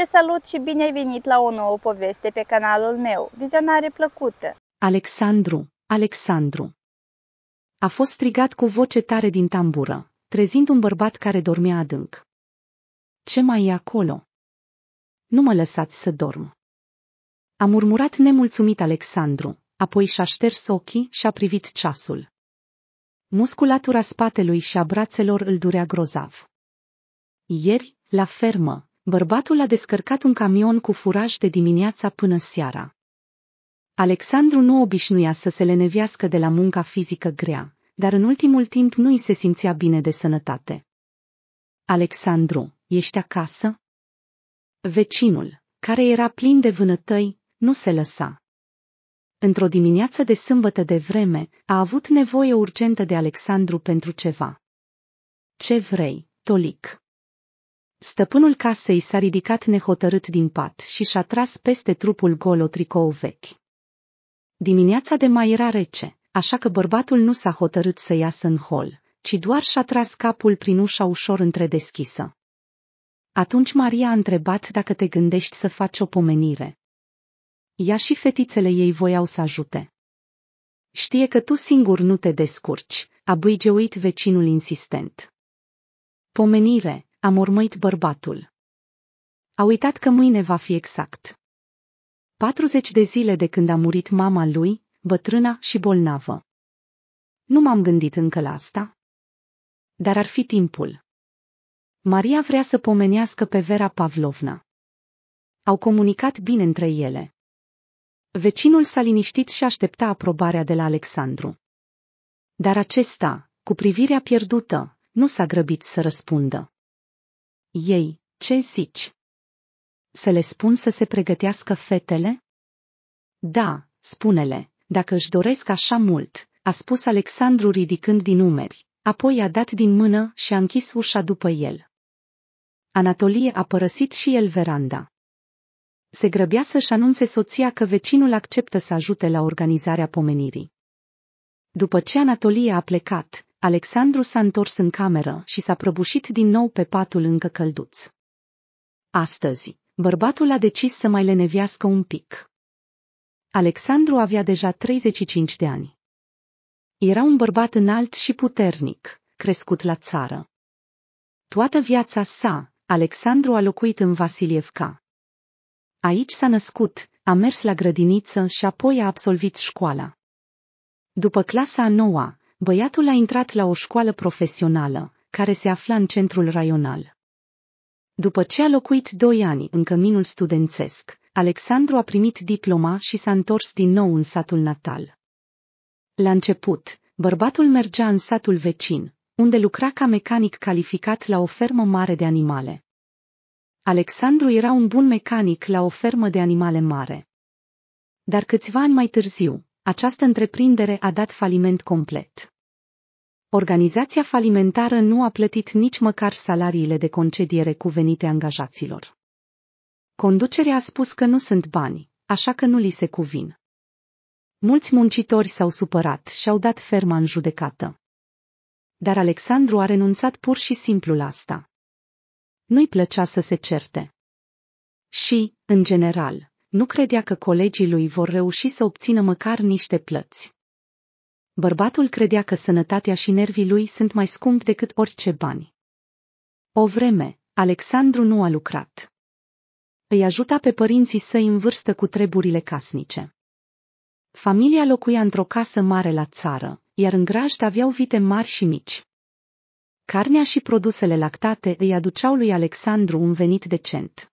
Te salut și bine ai venit la o nouă poveste pe canalul meu. Vizionare plăcută! Alexandru, Alexandru! A fost strigat cu voce tare din tambură, trezind un bărbat care dormea adânc. Ce mai e acolo? Nu mă lăsați să dorm. A murmurat nemulțumit Alexandru, apoi și-a șters ochii și-a privit ceasul. Musculatura spatelui și a brațelor îl durea grozav. Ieri, la fermă, Bărbatul a descărcat un camion cu furaj de dimineața până seara. Alexandru nu obișnuia să se lenevească de la munca fizică grea, dar în ultimul timp nu îi se simțea bine de sănătate. Alexandru, ești acasă? Vecinul, care era plin de vânătăi, nu se lăsa. Într-o dimineață de sâmbătă de vreme, a avut nevoie urgentă de Alexandru pentru ceva. Ce vrei, Tolic? Stăpânul casei s-a ridicat nehotărât din pat și și-a tras peste trupul gol o tricou vechi. Dimineața de mai era rece, așa că bărbatul nu s-a hotărât să iasă în hol, ci doar și-a tras capul prin ușa ușor întredeschisă. Atunci Maria a întrebat dacă te gândești să faci o pomenire. Ea și fetițele ei voiau să ajute. Știe că tu singur nu te descurci, a bâigeuit vecinul insistent. Pomenire, a mormăit bărbatul. A uitat că mâine va fi exact. 40 de zile de când a murit mama lui, bătrâna și bolnavă. Nu m-am gândit încă la asta. Dar ar fi timpul. Maria vrea să pomenească pe Vera Pavlovna. Au comunicat bine între ele. Vecinul s-a liniștit și aștepta aprobarea de la Alexandru. Dar acesta, cu privirea pierdută, nu s-a grăbit să răspundă. Ei, ce zici? Să le spun să se pregătească fetele? Da, spune-le, dacă își doresc așa mult, a spus Alexandru ridicând din umeri, apoi a dat din mână și a închis ușa după el. Anatolie a părăsit și el veranda. Se grăbea să-și anunțe soția că vecinul acceptă să ajute la organizarea pomenirii. După ce Anatolie a plecat, Alexandru s-a întors în cameră și s-a prăbușit din nou pe patul încă călduț. Astăzi, bărbatul a decis să mai lenevească un pic. Alexandru avea deja 35 de ani. Era un bărbat înalt și puternic, crescut la țară. Toată viața sa, Alexandru a locuit în Vasilievka. Aici s-a născut, a mers la grădiniță și apoi a absolvit școala. După clasa a noua, Băiatul a intrat la o școală profesională, care se afla în centrul raional. După ce a locuit doi ani în căminul studențesc, Alexandru a primit diploma și s-a întors din nou în satul natal. La început, bărbatul mergea în satul vecin, unde lucra ca mecanic calificat la o fermă mare de animale. Alexandru era un bun mecanic la o fermă de animale mare. Dar câțiva ani mai târziu, această întreprindere a dat faliment complet organizația falimentară nu a plătit nici măcar salariile de concediere cuvenite angajaților. Conducerea a spus că nu sunt bani, așa că nu li se cuvin. Mulți muncitori s-au supărat și au dat ferma în judecată. Dar Alexandru a renunțat pur și simplu la asta. Nu-i plăcea să se certe. Și, în general, nu credea că colegii lui vor reuși să obțină măcar niște plăți. Bărbatul credea că sănătatea și nervii lui sunt mai scump decât orice bani. O vreme, Alexandru nu a lucrat. Îi ajuta pe părinții săi în vârstă cu treburile casnice. Familia locuia într-o casă mare la țară, iar în grajd aveau vite mari și mici. Carnea și produsele lactate îi aduceau lui Alexandru un venit decent.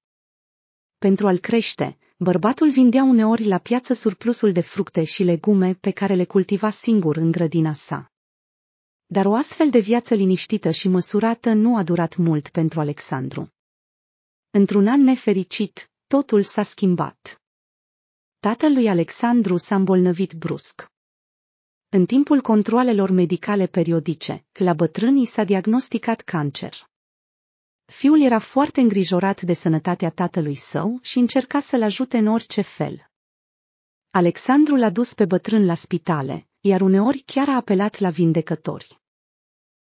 Pentru a-l crește, Bărbatul vindea uneori la piață surplusul de fructe și legume pe care le cultiva singur în grădina sa. Dar o astfel de viață liniștită și măsurată nu a durat mult pentru Alexandru. Într-un an nefericit, totul s-a schimbat. Tatăl lui Alexandru s-a îmbolnăvit brusc. În timpul controalelor medicale periodice, la bătrânii s-a diagnosticat cancer. Fiul era foarte îngrijorat de sănătatea tatălui său și încerca să-l ajute în orice fel. Alexandru l-a dus pe bătrân la spitale, iar uneori chiar a apelat la vindecători.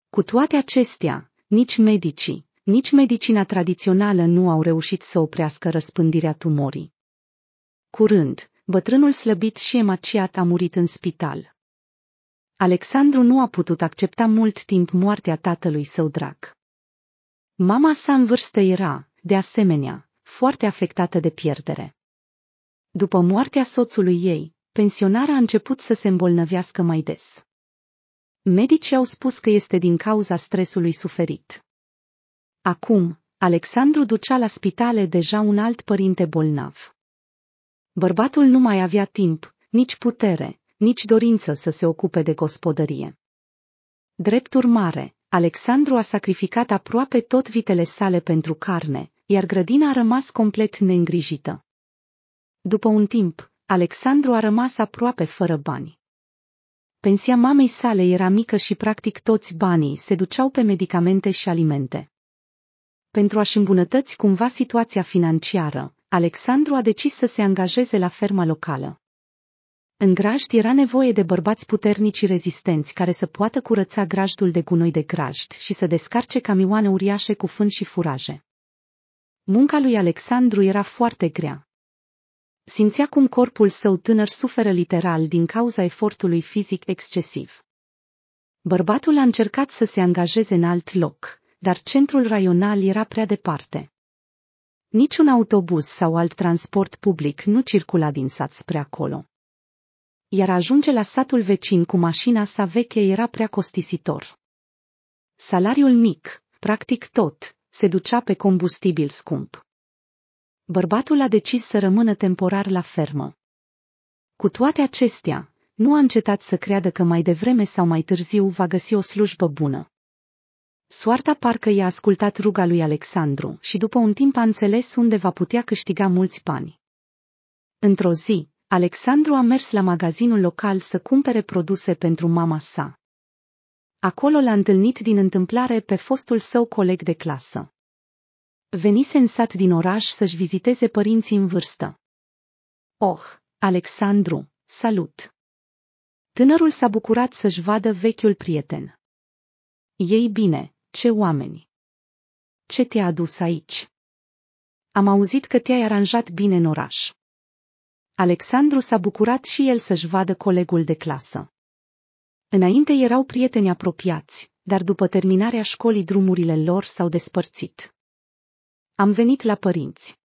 Cu toate acestea, nici medicii, nici medicina tradițională nu au reușit să oprească răspândirea tumorii. Curând, bătrânul slăbit și emaciat a murit în spital. Alexandru nu a putut accepta mult timp moartea tatălui său drag. Mama sa în vârstă era, de asemenea, foarte afectată de pierdere. După moartea soțului ei, pensionara a început să se îmbolnăvească mai des. Medicii au spus că este din cauza stresului suferit. Acum, Alexandru ducea la spitale deja un alt părinte bolnav. Bărbatul nu mai avea timp, nici putere, nici dorință să se ocupe de gospodărie. Drept urmare, Alexandru a sacrificat aproape tot vitele sale pentru carne, iar grădina a rămas complet neîngrijită. După un timp, Alexandru a rămas aproape fără bani. Pensia mamei sale era mică și practic toți banii se duceau pe medicamente și alimente. Pentru a-și îmbunătăți cumva situația financiară, Alexandru a decis să se angajeze la ferma locală. În grajd era nevoie de bărbați puternici și rezistenți care să poată curăța grajdul de gunoi de grajd și să descarce camioane uriașe cu fân și furaje. Munca lui Alexandru era foarte grea. Simțea cum corpul său tânăr suferă literal din cauza efortului fizic excesiv. Bărbatul a încercat să se angajeze în alt loc, dar centrul raional era prea departe. Niciun autobuz sau alt transport public nu circula din sat spre acolo iar ajunge la satul vecin cu mașina sa veche era prea costisitor. Salariul mic, practic tot, se ducea pe combustibil scump. Bărbatul a decis să rămână temporar la fermă. Cu toate acestea, nu a încetat să creadă că mai devreme sau mai târziu va găsi o slujbă bună. Soarta parcă i-a ascultat ruga lui Alexandru și după un timp a înțeles unde va putea câștiga mulți bani. Într-o zi, Alexandru a mers la magazinul local să cumpere produse pentru mama sa. Acolo l-a întâlnit din întâmplare pe fostul său coleg de clasă. Venise în sat din oraș să-și viziteze părinții în vârstă. Oh, Alexandru, salut! Tânărul s-a bucurat să-și vadă vechiul prieten. Ei bine, ce oameni! Ce te-a adus aici? Am auzit că te-ai aranjat bine în oraș. Alexandru s-a bucurat și el să-și vadă colegul de clasă. Înainte erau prieteni apropiați, dar după terminarea școlii drumurile lor s-au despărțit. Am venit la părinți.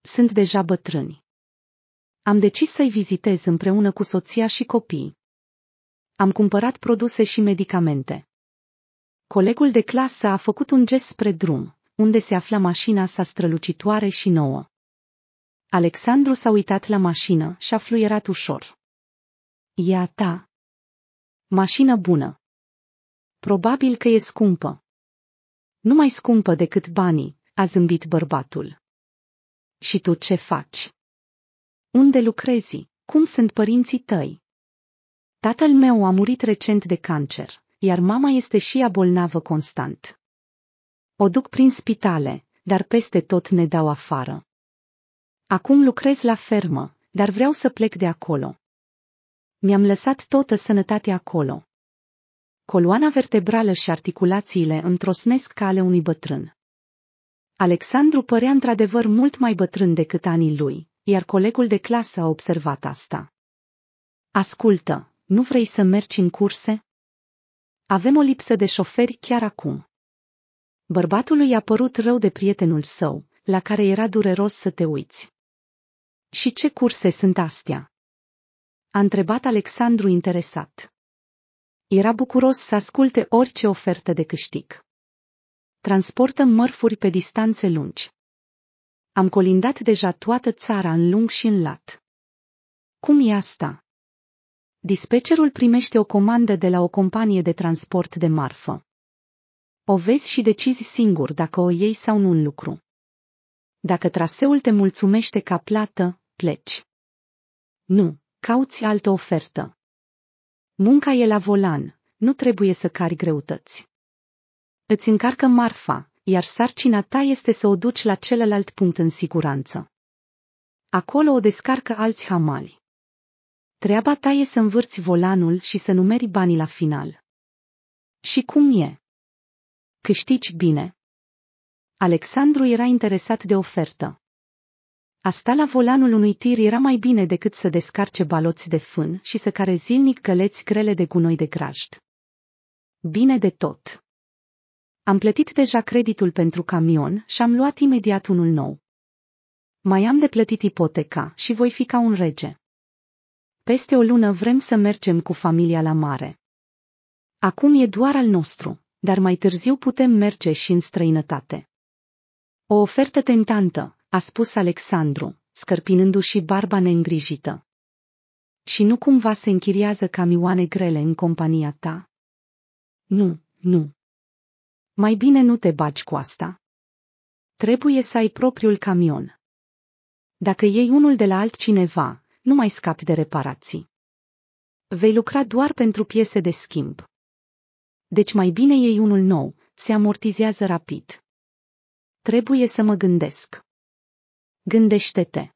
Sunt deja bătrâni. Am decis să-i vizitez împreună cu soția și copiii. Am cumpărat produse și medicamente. Colegul de clasă a făcut un gest spre drum, unde se afla mașina sa strălucitoare și nouă. Alexandru s-a uitat la mașină și a fluierat ușor. ia ta. Mașină bună. Probabil că e scumpă. Nu mai scumpă decât banii, a zâmbit bărbatul. Și tu ce faci? Unde lucrezi? Cum sunt părinții tăi? Tatăl meu a murit recent de cancer, iar mama este și ea bolnavă constant. O duc prin spitale, dar peste tot ne dau afară. Acum lucrez la fermă, dar vreau să plec de acolo. Mi-am lăsat toată sănătatea acolo. Coloana vertebrală și articulațiile întrosnesc ca ale unui bătrân. Alexandru părea într-adevăr mult mai bătrân decât anii lui, iar colegul de clasă a observat asta. Ascultă, nu vrei să mergi în curse? Avem o lipsă de șoferi chiar acum. Bărbatului i-a părut rău de prietenul său, la care era dureros să te uiți. Și ce curse sunt astea? A întrebat Alexandru interesat. Era bucuros să asculte orice ofertă de câștig. Transportă mărfuri pe distanțe lungi. Am colindat deja toată țara în lung și în lat. Cum e asta? Dispecerul primește o comandă de la o companie de transport de marfă. O vezi și decizi singur dacă o iei sau nu în lucru. Dacă traseul te mulțumește ca plată, pleci. Nu, cauți altă ofertă. Munca e la volan, nu trebuie să cari greutăți. Îți încarcă marfa, iar sarcina ta este să o duci la celălalt punct în siguranță. Acolo o descarcă alți hamali. Treaba ta e să învârți volanul și să numeri banii la final. Și cum e? Câștigi bine. Alexandru era interesat de ofertă. A sta la volanul unui tir era mai bine decât să descarce baloți de fân și să care zilnic căleți grele de gunoi de grajd. Bine de tot! Am plătit deja creditul pentru camion și am luat imediat unul nou. Mai am de plătit ipoteca și voi fi ca un rege. Peste o lună vrem să mergem cu familia la mare. Acum e doar al nostru, dar mai târziu putem merge și în străinătate. O ofertă tentantă, a spus Alexandru, scărpinându-și barba neîngrijită. Și nu cumva se închiriază camioane grele în compania ta? Nu, nu. Mai bine nu te baci cu asta. Trebuie să ai propriul camion. Dacă iei unul de la altcineva, nu mai scapi de reparații. Vei lucra doar pentru piese de schimb. Deci mai bine iei unul nou, se amortizează rapid. Trebuie să mă gândesc. Gândește-te!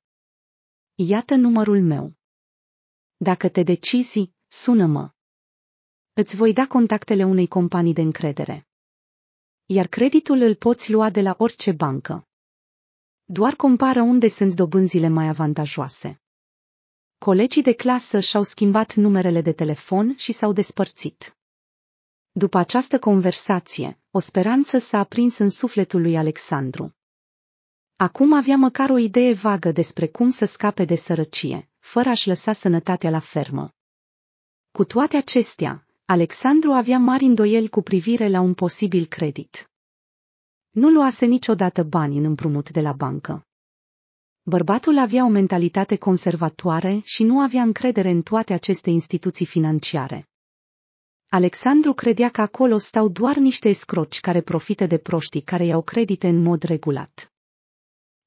Iată numărul meu. Dacă te decizi, sună-mă. Îți voi da contactele unei companii de încredere. Iar creditul îl poți lua de la orice bancă. Doar compară unde sunt dobânzile mai avantajoase. Colegii de clasă și-au schimbat numerele de telefon și s-au despărțit. După această conversație, o speranță s-a aprins în sufletul lui Alexandru. Acum avea măcar o idee vagă despre cum să scape de sărăcie, fără a-și lăsa sănătatea la fermă. Cu toate acestea, Alexandru avea mari îndoieli cu privire la un posibil credit. Nu luase niciodată bani în împrumut de la bancă. Bărbatul avea o mentalitate conservatoare și nu avea încredere în toate aceste instituții financiare. Alexandru credea că acolo stau doar niște escroci care profită de proștii care iau credite în mod regulat.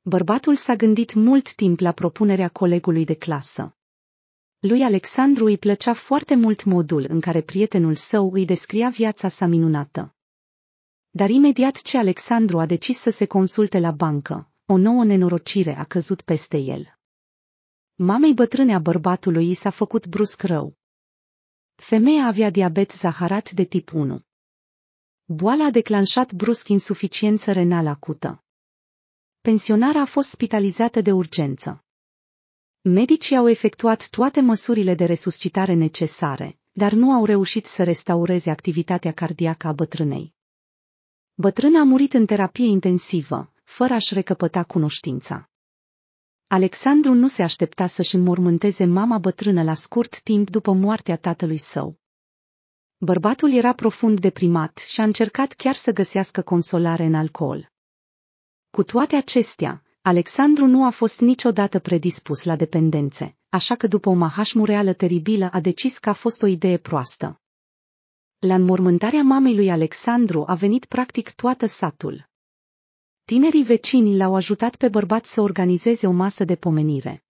Bărbatul s-a gândit mult timp la propunerea colegului de clasă. Lui Alexandru îi plăcea foarte mult modul în care prietenul său îi descria viața sa minunată. Dar imediat ce Alexandru a decis să se consulte la bancă, o nouă nenorocire a căzut peste el. Mamei bătrâne a bărbatului i s-a făcut brusc rău. Femeia avea diabet zaharat de tip 1. Boala a declanșat brusc insuficiență renală acută. Pensionara a fost spitalizată de urgență. Medicii au efectuat toate măsurile de resuscitare necesare, dar nu au reușit să restaureze activitatea cardiacă a bătrânei. Bătrâna a murit în terapie intensivă, fără a-și recăpăta cunoștința. Alexandru nu se aștepta să-și înmormânteze mama bătrână la scurt timp după moartea tatălui său. Bărbatul era profund deprimat și a încercat chiar să găsească consolare în alcool. Cu toate acestea, Alexandru nu a fost niciodată predispus la dependențe, așa că după o mahașmureală teribilă a decis că a fost o idee proastă. La înmormântarea mamei lui Alexandru a venit practic toată satul. Tinerii vecini l-au ajutat pe bărbat să organizeze o masă de pomenire.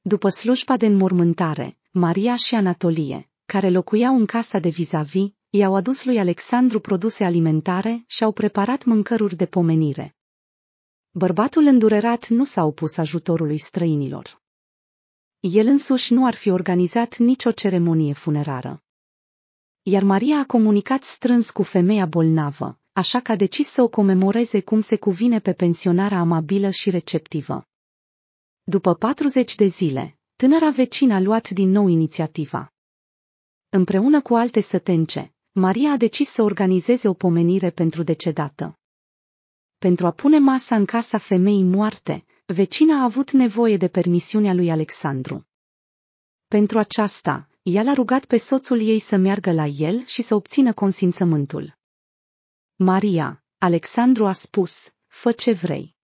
După slujba de înmormântare, Maria și Anatolie, care locuiau în casa de vis-a-vis, i-au adus lui Alexandru produse alimentare și au preparat mâncăruri de pomenire. Bărbatul îndurerat nu s-a opus ajutorului străinilor. El însuși nu ar fi organizat nicio ceremonie funerară. Iar Maria a comunicat strâns cu femeia bolnavă, așa că a decis să o comemoreze cum se cuvine pe pensionara amabilă și receptivă. După 40 de zile, tânăra vecină a luat din nou inițiativa. Împreună cu alte sătence, Maria a decis să organizeze o pomenire pentru decedată pentru a pune masa în casa femeii moarte, vecina a avut nevoie de permisiunea lui Alexandru. Pentru aceasta, ea l-a rugat pe soțul ei să meargă la el și să obțină consimțământul. Maria, Alexandru a spus, fă ce vrei.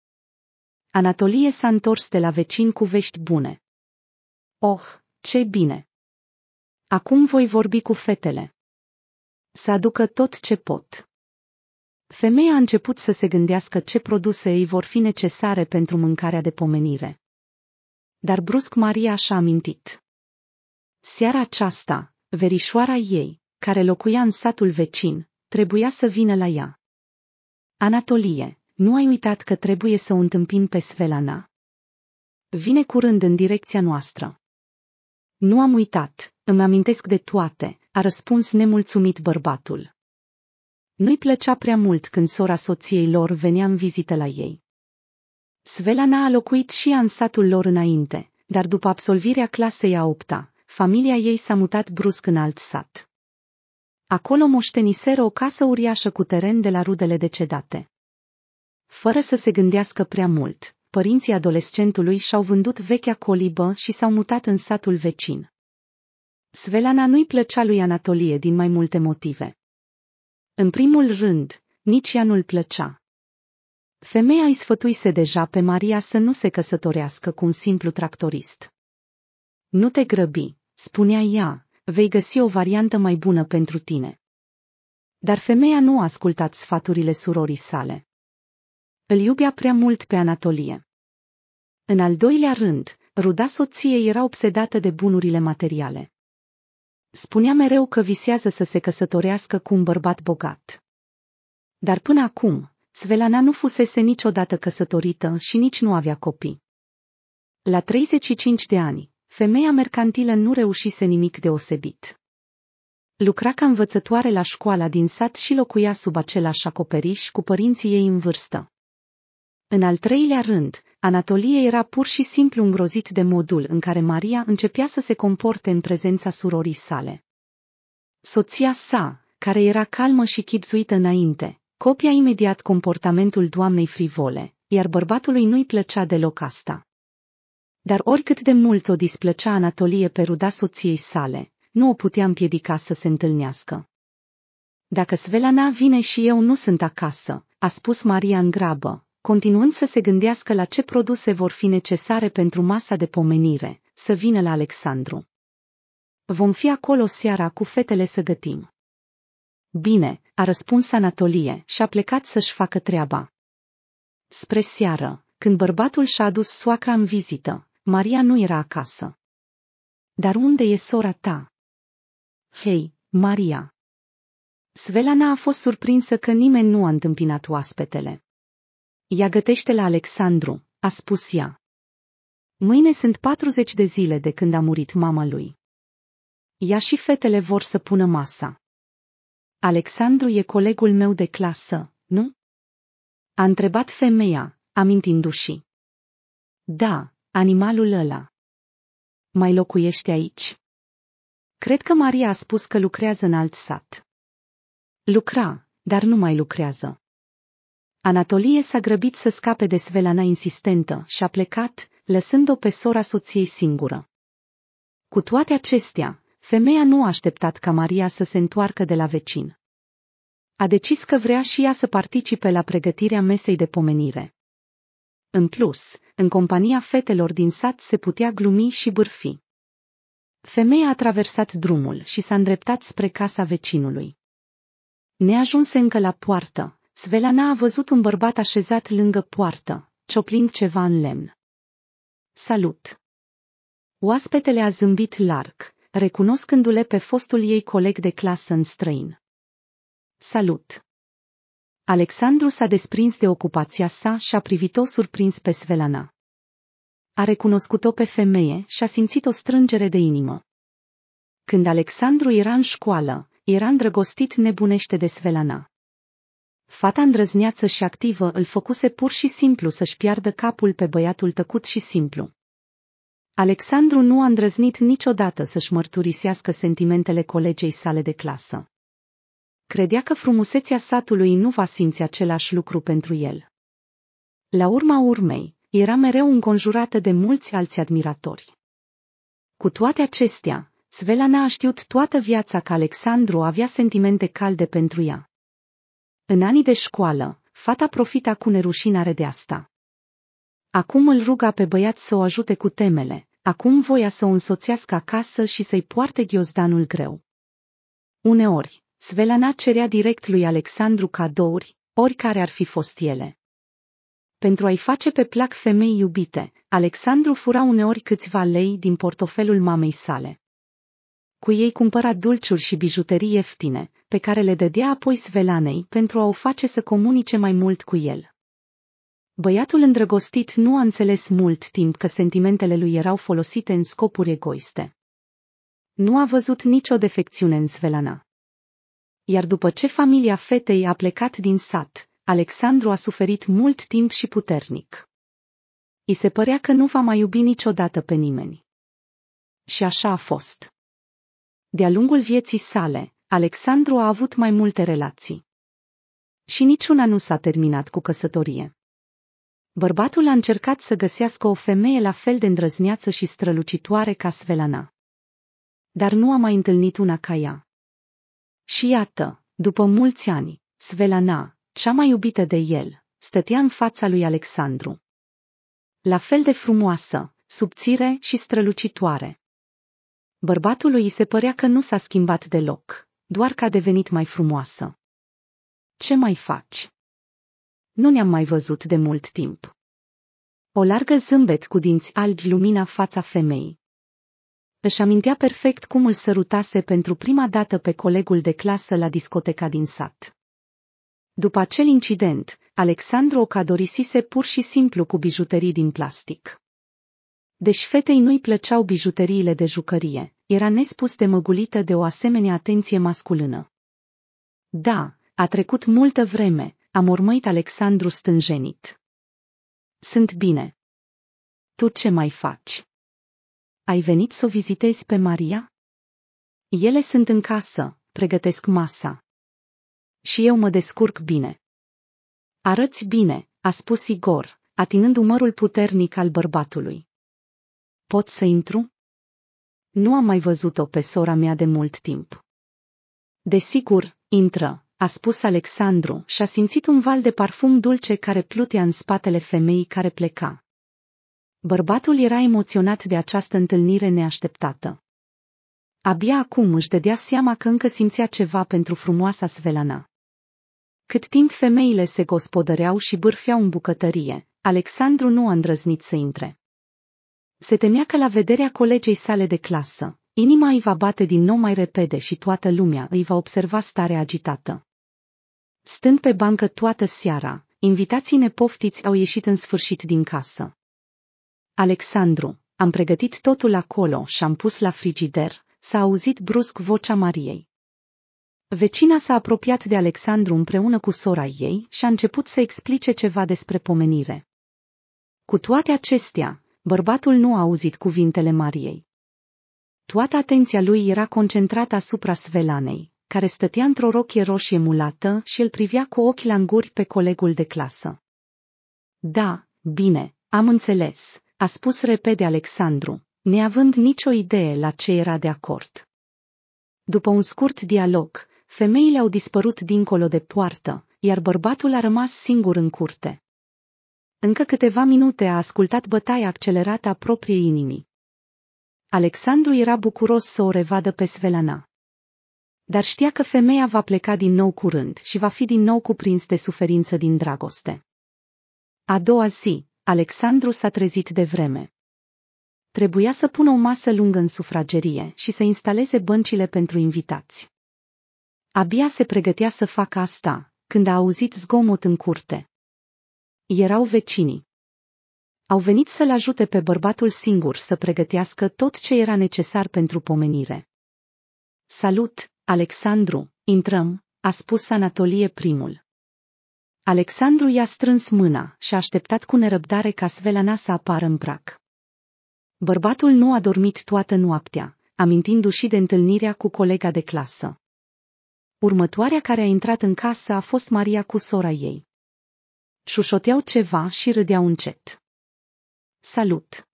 Anatolie s-a întors de la vecin cu vești bune. Oh, ce bine! Acum voi vorbi cu fetele. Să aducă tot ce pot. Femeia a început să se gândească ce produse îi vor fi necesare pentru mâncarea de pomenire. Dar brusc Maria și-a amintit. Seara aceasta, verișoara ei, care locuia în satul vecin, trebuia să vină la ea. Anatolie, nu ai uitat că trebuie să o întâmpin pe Svelana. Vine curând în direcția noastră. Nu am uitat, îmi amintesc de toate, a răspuns nemulțumit bărbatul. Nu-i plăcea prea mult când sora soției lor venea în vizită la ei. Svelana a locuit și ea în satul lor înainte, dar după absolvirea clasei a opta, familia ei s-a mutat brusc în alt sat. Acolo moșteniseră o casă uriașă cu teren de la rudele decedate. Fără să se gândească prea mult, părinții adolescentului și-au vândut vechea colibă și s-au mutat în satul vecin. Svelana nu-i plăcea lui Anatolie din mai multe motive. În primul rând, nici ea nu-l plăcea. Femeia îi sfătuise deja pe Maria să nu se căsătorească cu un simplu tractorist. Nu te grăbi, spunea ea, vei găsi o variantă mai bună pentru tine. Dar femeia nu a ascultat sfaturile surorii sale. Îl iubea prea mult pe Anatolie. În al doilea rând, ruda soției era obsedată de bunurile materiale spunea mereu că visează să se căsătorească cu un bărbat bogat. Dar până acum, Svelana nu fusese niciodată căsătorită și nici nu avea copii. La 35 de ani, femeia mercantilă nu reușise nimic deosebit. Lucra ca învățătoare la școala din sat și locuia sub același acoperiș cu părinții ei în vârstă. În al treilea rând, Anatolie era pur și simplu îngrozit de modul în care Maria începea să se comporte în prezența surorii sale. Soția sa, care era calmă și chipzuită înainte, copia imediat comportamentul doamnei frivole, iar bărbatului nu-i plăcea deloc asta. Dar oricât de mult o displăcea Anatolie pe ruda soției sale, nu o putea împiedica să se întâlnească. Dacă Svelana vine și eu nu sunt acasă, a spus Maria în grabă, continuând să se gândească la ce produse vor fi necesare pentru masa de pomenire, să vină la Alexandru. Vom fi acolo seara cu fetele să gătim. Bine, a răspuns Anatolie și a plecat să-și facă treaba. Spre seară, când bărbatul și-a adus soacra în vizită, Maria nu era acasă. Dar unde e sora ta? Hei, Maria! Svelana a fost surprinsă că nimeni nu a întâmpinat oaspetele. Ia gătește la Alexandru, a spus ea. Mâine sunt 40 de zile de când a murit mama lui. Ea și fetele vor să pună masa. Alexandru e colegul meu de clasă, nu? A întrebat femeia, amintindu-și. Da, animalul ăla. Mai locuiește aici? Cred că Maria a spus că lucrează în alt sat. Lucra, dar nu mai lucrează. Anatolie s-a grăbit să scape de Svelana insistentă și a plecat, lăsând-o pe sora soției singură. Cu toate acestea, femeia nu a așteptat ca Maria să se întoarcă de la vecin. A decis că vrea și ea să participe la pregătirea mesei de pomenire. În plus, în compania fetelor din sat se putea glumi și bârfi. Femeia a traversat drumul și s-a îndreptat spre casa vecinului. Neajunse încă la poartă, Svelana a văzut un bărbat așezat lângă poartă, cioplind ceva în lemn. Salut! Oaspetele a zâmbit larg, recunoscându-le pe fostul ei coleg de clasă în străin. Salut! Alexandru s-a desprins de ocupația sa și a privit-o surprins pe Svelana. A recunoscut-o pe femeie și a simțit o strângere de inimă. Când Alexandru era în școală, era îndrăgostit nebunește de Svelana. Fata îndrăzneață și activă îl făcuse pur și simplu să-și piardă capul pe băiatul tăcut și simplu. Alexandru nu a îndrăznit niciodată să-și mărturisească sentimentele colegei sale de clasă. Credea că frumusețea satului nu va simți același lucru pentru el. La urma urmei, era mereu înconjurată de mulți alți admiratori. Cu toate acestea, Svelana a știut toată viața că Alexandru avea sentimente calde pentru ea. În anii de școală, fata profita cu nerușinare de asta. Acum îl ruga pe băiat să o ajute cu temele, acum voia să o însoțească acasă și să-i poarte ghiozdanul greu. Uneori, Svelana cerea direct lui Alexandru cadouri, oricare ar fi fost ele. Pentru a-i face pe plac femei iubite, Alexandru fura uneori câțiva lei din portofelul mamei sale. Cu ei cumpăra dulciuri și bijuterii ieftine, pe care le dădea apoi Svelanei pentru a o face să comunice mai mult cu el. Băiatul îndrăgostit nu a înțeles mult timp că sentimentele lui erau folosite în scopuri egoiste. Nu a văzut nicio defecțiune în Svelana. Iar după ce familia fetei a plecat din sat, Alexandru a suferit mult timp și puternic. I se părea că nu va mai iubi niciodată pe nimeni. Și așa a fost. De-a lungul vieții sale, Alexandru a avut mai multe relații. Și niciuna nu s-a terminat cu căsătorie. Bărbatul a încercat să găsească o femeie la fel de îndrăzneață și strălucitoare ca Svelana. Dar nu a mai întâlnit una ca ea. Și iată, după mulți ani, Svelana, cea mai iubită de el, stătea în fața lui Alexandru. La fel de frumoasă, subțire și strălucitoare. Bărbatului îi se părea că nu s-a schimbat deloc doar că a devenit mai frumoasă. Ce mai faci? Nu ne-am mai văzut de mult timp. O largă zâmbet cu dinți albi lumina fața femeii. Își amintea perfect cum îl sărutase pentru prima dată pe colegul de clasă la discoteca din sat. După acel incident, Alexandru cadorisise pur și simplu cu bijuterii din plastic. Deși fetei nu-i plăceau bijuteriile de jucărie, era nespus de măgulită de o asemenea atenție masculină. Da, a trecut multă vreme, a mormăit Alexandru stânjenit. Sunt bine. Tu ce mai faci? Ai venit să o vizitezi pe Maria? Ele sunt în casă, pregătesc masa. Și eu mă descurc bine. Arăți bine, a spus Igor, atinând umărul puternic al bărbatului. Pot să intru? Nu am mai văzut-o pe sora mea de mult timp. Desigur, intră, a spus Alexandru și a simțit un val de parfum dulce care plutea în spatele femeii care pleca. Bărbatul era emoționat de această întâlnire neașteptată. Abia acum își dădea seama că încă simțea ceva pentru frumoasa Svelana. Cât timp femeile se gospodăreau și bârfeau în bucătărie, Alexandru nu a îndrăznit să intre. Se temea că la vederea colegei sale de clasă, inima îi va bate din nou mai repede și toată lumea îi va observa starea agitată. Stând pe bancă toată seara, invitații nepoftiți au ieșit în sfârșit din casă. Alexandru, am pregătit totul acolo și am pus la frigider, s-a auzit brusc vocea Mariei. Vecina s-a apropiat de Alexandru împreună cu sora ei și a început să explice ceva despre pomenire. Cu toate acestea, bărbatul nu a auzit cuvintele Mariei. Toată atenția lui era concentrată asupra Svelanei, care stătea într-o rochie roșie mulată și îl privea cu ochi languri pe colegul de clasă. Da, bine, am înțeles, a spus repede Alexandru, neavând nicio idee la ce era de acord. După un scurt dialog, femeile au dispărut dincolo de poartă, iar bărbatul a rămas singur în curte. Încă câteva minute a ascultat bătaia accelerată a propriei inimii. Alexandru era bucuros să o revadă pe Svelana. Dar știa că femeia va pleca din nou curând și va fi din nou cuprins de suferință din dragoste. A doua zi, Alexandru s-a trezit de vreme. Trebuia să pună o masă lungă în sufragerie și să instaleze băncile pentru invitați. Abia se pregătea să facă asta, când a auzit zgomot în curte. Erau vecinii. Au venit să-l ajute pe bărbatul singur să pregătească tot ce era necesar pentru pomenire. Salut, Alexandru, intrăm, a spus Anatolie primul. Alexandru i-a strâns mâna și a așteptat cu nerăbdare ca Svelana să apară în prac. Bărbatul nu a dormit toată noaptea, amintindu-și de întâlnirea cu colega de clasă. Următoarea care a intrat în casă a fost Maria cu sora ei. Șușoteau ceva și râdeau încet. Salut!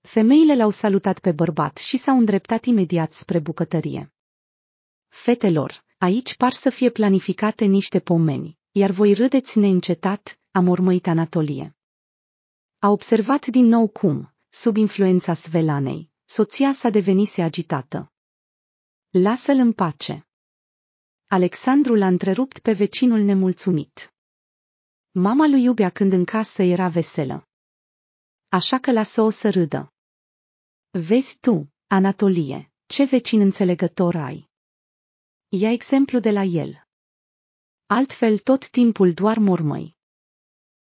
Femeile l-au salutat pe bărbat și s-au îndreptat imediat spre bucătărie. Fetelor, aici par să fie planificate niște pomeni, iar voi râdeți neîncetat, a mormăit Anatolie. A observat din nou cum, sub influența Svelanei, soția s-a devenise agitată. Lasă-l în pace. Alexandru l-a întrerupt pe vecinul nemulțumit. Mama lui iubea când în casă era veselă. Așa că lasă-o să râdă. Vezi tu, Anatolie, ce vecin înțelegător ai. Ia exemplu de la el. Altfel tot timpul doar mormăi.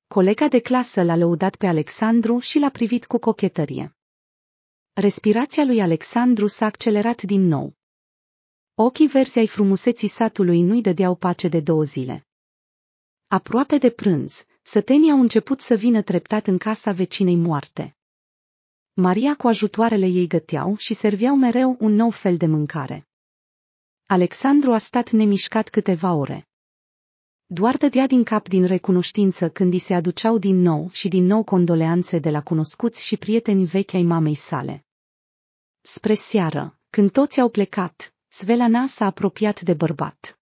Colega de clasă l-a lăudat pe Alexandru și l-a privit cu cochetărie. Respirația lui Alexandru s-a accelerat din nou. Ochii verzi ai frumuseții satului nu-i dădeau pace de două zile. Aproape de prânz, sătenii au început să vină treptat în casa vecinei moarte. Maria cu ajutoarele ei găteau și serveau mereu un nou fel de mâncare. Alexandru a stat nemișcat câteva ore. Doar dădea din cap din recunoștință când îi se aduceau din nou și din nou condoleanțe de la cunoscuți și prieteni vechi ai mamei sale. Spre seară, când toți au plecat, Svelana s-a apropiat de bărbat.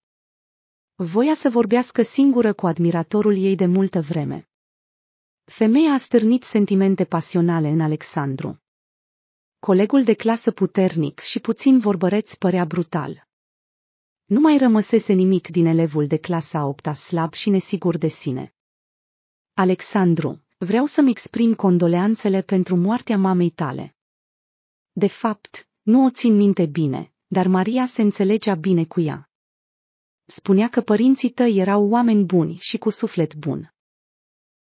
Voia să vorbească singură cu admiratorul ei de multă vreme. Femeia a stârnit sentimente pasionale în Alexandru. Colegul de clasă puternic și puțin vorbăreț părea brutal. Nu mai rămăsese nimic din elevul de clasa 8 slab și nesigur de sine. Alexandru, vreau să-mi exprim condoleanțele pentru moartea mamei tale. De fapt, nu o țin minte bine, dar Maria se înțelegea bine cu ea. Spunea că părinții tăi erau oameni buni și cu suflet bun.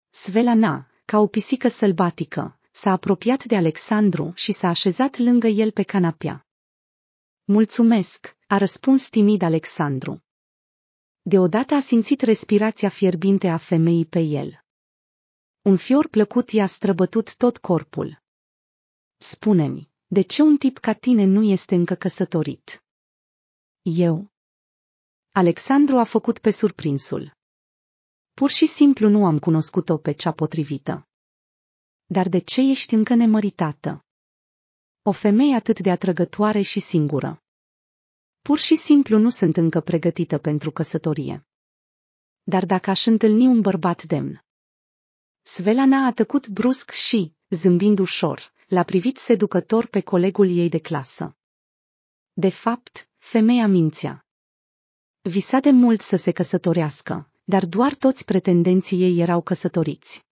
Svelana, ca o pisică sălbatică, s-a apropiat de Alexandru și s-a așezat lângă el pe canapea. Mulțumesc, a răspuns timid Alexandru. Deodată a simțit respirația fierbinte a femeii pe el. Un fior plăcut i-a străbătut tot corpul. Spune-mi, de ce un tip ca tine nu este încă căsătorit? Eu, Alexandru a făcut pe surprinsul. Pur și simplu nu am cunoscut-o pe cea potrivită. Dar de ce ești încă nemăritată? O femeie atât de atrăgătoare și singură. Pur și simplu nu sunt încă pregătită pentru căsătorie. Dar dacă aș întâlni un bărbat demn. Svelana a tăcut brusc și, zâmbind ușor, l-a privit seducător pe colegul ei de clasă. De fapt, femeia mințea. Visa de mult să se căsătorească, dar doar toți pretendenții ei erau căsătoriți.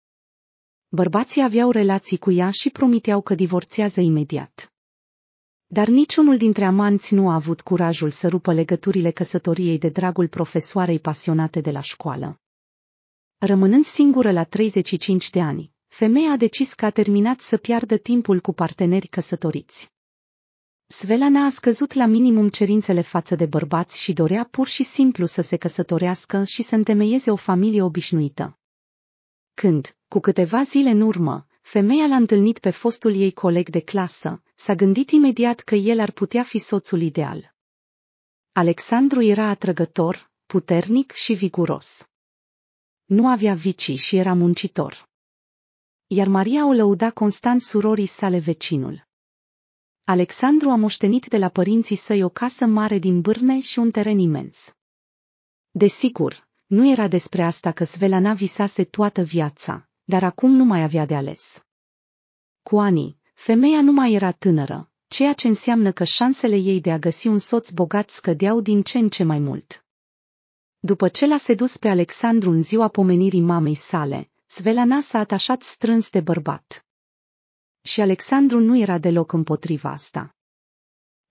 Bărbații aveau relații cu ea și promiteau că divorțează imediat. Dar niciunul dintre amanți nu a avut curajul să rupă legăturile căsătoriei de dragul profesoarei pasionate de la școală. Rămânând singură la 35 de ani, femeia a decis că a terminat să piardă timpul cu parteneri căsătoriți. Svelana a scăzut la minimum cerințele față de bărbați și dorea pur și simplu să se căsătorească și să întemeieze o familie obișnuită. Când, cu câteva zile în urmă, femeia l-a întâlnit pe fostul ei coleg de clasă, s-a gândit imediat că el ar putea fi soțul ideal. Alexandru era atrăgător, puternic și viguros. Nu avea vicii și era muncitor. Iar Maria o lăuda constant surorii sale vecinul. Alexandru a moștenit de la părinții săi o casă mare din bârne și un teren imens. Desigur, nu era despre asta că Svelana visase toată viața, dar acum nu mai avea de ales. Cu ani, femeia nu mai era tânără, ceea ce înseamnă că șansele ei de a găsi un soț bogat scădeau din ce în ce mai mult. După ce l-a sedus pe Alexandru în ziua pomenirii mamei sale, Svelana s-a atașat strâns de bărbat și Alexandru nu era deloc împotriva asta.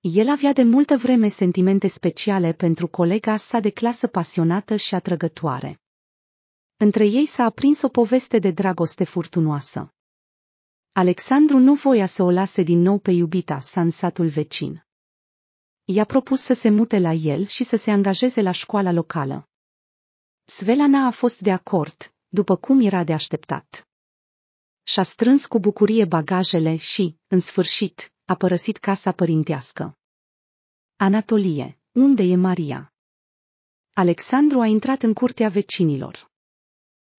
El avea de multă vreme sentimente speciale pentru colega sa de clasă pasionată și atrăgătoare. Între ei s-a aprins o poveste de dragoste furtunoasă. Alexandru nu voia să o lase din nou pe iubita sa în satul vecin. I-a propus să se mute la el și să se angajeze la școala locală. Svelana a fost de acord, după cum era de așteptat și-a strâns cu bucurie bagajele și, în sfârșit, a părăsit casa părintească. Anatolie, unde e Maria? Alexandru a intrat în curtea vecinilor.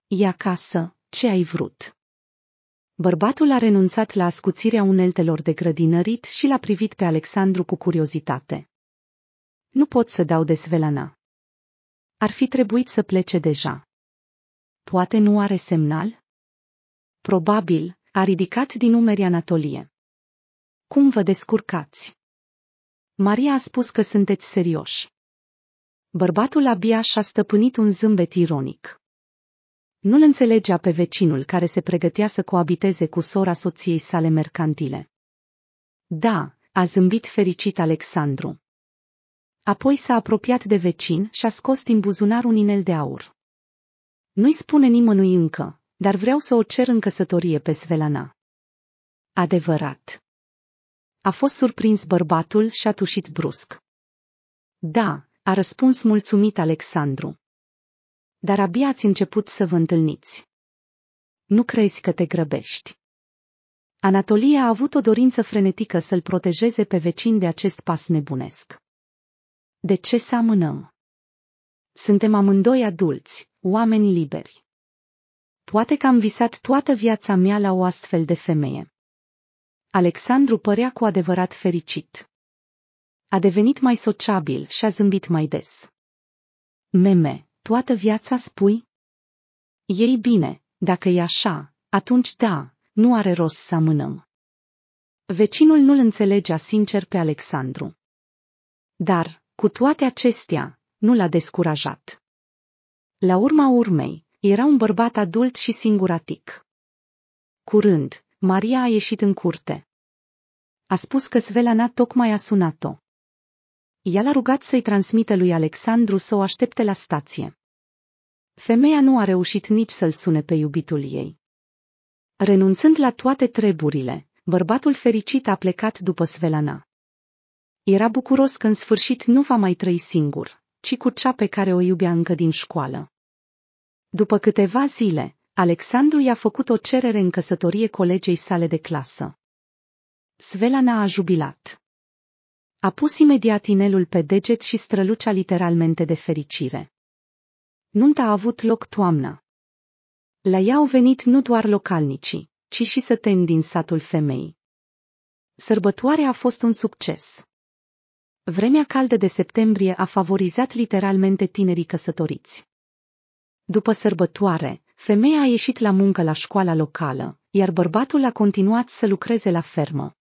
E acasă, ce ai vrut? Bărbatul a renunțat la ascuțirea uneltelor de grădinărit și l-a privit pe Alexandru cu curiozitate. Nu pot să dau desvelana. Ar fi trebuit să plece deja. Poate nu are semnal? Probabil, a ridicat din umeri Anatolie. Cum vă descurcați? Maria a spus că sunteți serioși. Bărbatul abia și-a stăpânit un zâmbet ironic. Nu-l înțelegea pe vecinul care se pregătea să coabiteze cu sora soției sale mercantile. Da, a zâmbit fericit Alexandru. Apoi s-a apropiat de vecin și a scos din buzunar un inel de aur. Nu-i spune nimănui încă, dar vreau să o cer în căsătorie pe Svelana. Adevărat. A fost surprins bărbatul și a tușit brusc. Da, a răspuns mulțumit Alexandru. Dar abia ați început să vă întâlniți. Nu crezi că te grăbești. Anatolia a avut o dorință frenetică să-l protejeze pe vecin de acest pas nebunesc. De ce să amânăm? Suntem amândoi adulți, oameni liberi. Poate că am visat toată viața mea la o astfel de femeie. Alexandru părea cu adevărat fericit. A devenit mai sociabil și a zâmbit mai des. Meme, toată viața spui? Ei bine, dacă e așa, atunci da, nu are rost să amânăm. Vecinul nu-l înțelegea sincer pe Alexandru. Dar, cu toate acestea, nu l-a descurajat. La urma urmei, era un bărbat adult și singuratic. Curând, Maria a ieșit în curte. A spus că Svelana tocmai a sunat-o. Ea l-a rugat să-i transmită lui Alexandru să o aștepte la stație. Femeia nu a reușit nici să-l sune pe iubitul ei. Renunțând la toate treburile, bărbatul fericit a plecat după Svelana. Era bucuros că în sfârșit nu va mai trăi singur, ci cu cea pe care o iubea încă din școală. După câteva zile, Alexandru i-a făcut o cerere în căsătorie colegei sale de clasă. Svelana a jubilat. A pus imediat inelul pe deget și strălucea literalmente de fericire. Nunta a avut loc toamna. La ea au venit nu doar localnicii, ci și săteni din satul femei. Sărbătoarea a fost un succes. Vremea caldă de septembrie a favorizat literalmente tinerii căsătoriți. După sărbătoare, femeia a ieșit la muncă la școala locală, iar bărbatul a continuat să lucreze la fermă.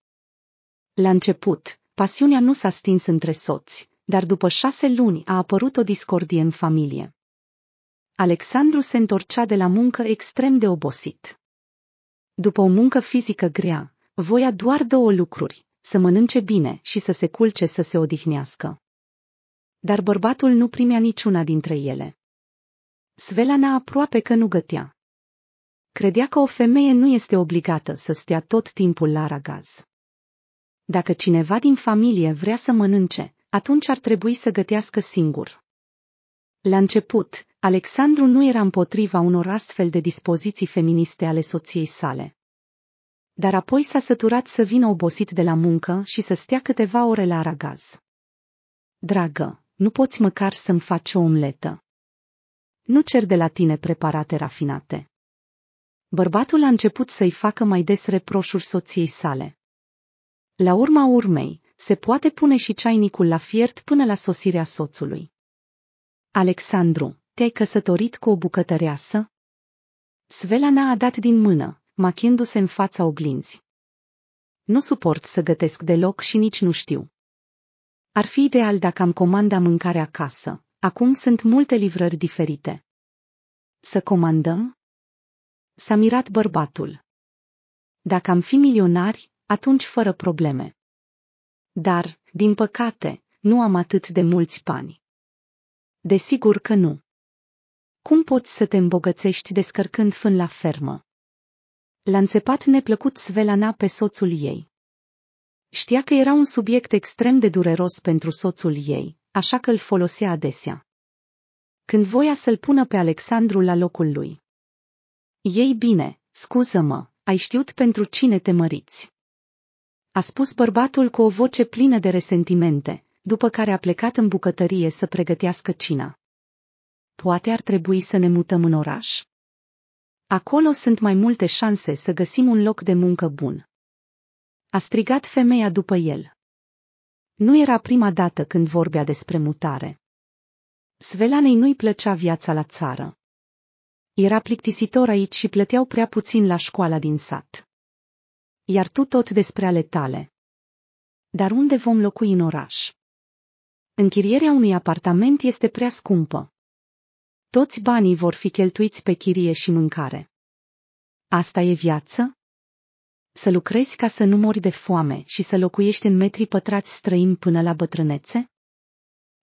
La început, pasiunea nu s-a stins între soți, dar după șase luni a apărut o discordie în familie. Alexandru se întorcea de la muncă extrem de obosit. După o muncă fizică grea, voia doar două lucruri, să mănânce bine și să se culce să se odihnească. Dar bărbatul nu primea niciuna dintre ele. Svelana aproape că nu gătea. Credea că o femeie nu este obligată să stea tot timpul la ragaz. Dacă cineva din familie vrea să mănânce, atunci ar trebui să gătească singur. La început, Alexandru nu era împotriva unor astfel de dispoziții feministe ale soției sale. Dar apoi s-a săturat să vină obosit de la muncă și să stea câteva ore la ragaz. Dragă, nu poți măcar să-mi faci o omletă nu cer de la tine preparate rafinate. Bărbatul a început să-i facă mai des reproșuri soției sale. La urma urmei, se poate pune și ceainicul la fiert până la sosirea soțului. Alexandru, te-ai căsătorit cu o bucătăreasă? Svelana a dat din mână, machindu-se în fața oglinzi. Nu suport să gătesc deloc și nici nu știu. Ar fi ideal dacă am comanda mâncare acasă, Acum sunt multe livrări diferite. Să comandăm? S-a mirat bărbatul. Dacă am fi milionari, atunci fără probleme. Dar, din păcate, nu am atât de mulți bani. Desigur că nu. Cum poți să te îmbogățești descărcând fân la fermă? L-a înțepat neplăcut Svelana pe soțul ei. Știa că era un subiect extrem de dureros pentru soțul ei, așa că îl folosea adesea. Când voia să-l pună pe Alexandru la locul lui. Ei bine, scuză-mă, ai știut pentru cine te măriți. A spus bărbatul cu o voce plină de resentimente, după care a plecat în bucătărie să pregătească cina. Poate ar trebui să ne mutăm în oraș? Acolo sunt mai multe șanse să găsim un loc de muncă bun. A strigat femeia după el. Nu era prima dată când vorbea despre mutare. Svelanei nu-i plăcea viața la țară. Era plictisitor aici și plăteau prea puțin la școala din sat. Iar tu tot despre ale tale. Dar unde vom locui în oraș? Închirierea unui apartament este prea scumpă. Toți banii vor fi cheltuiți pe chirie și mâncare. Asta e viață? să lucrezi ca să nu mori de foame și să locuiești în metri pătrați străini până la bătrânețe?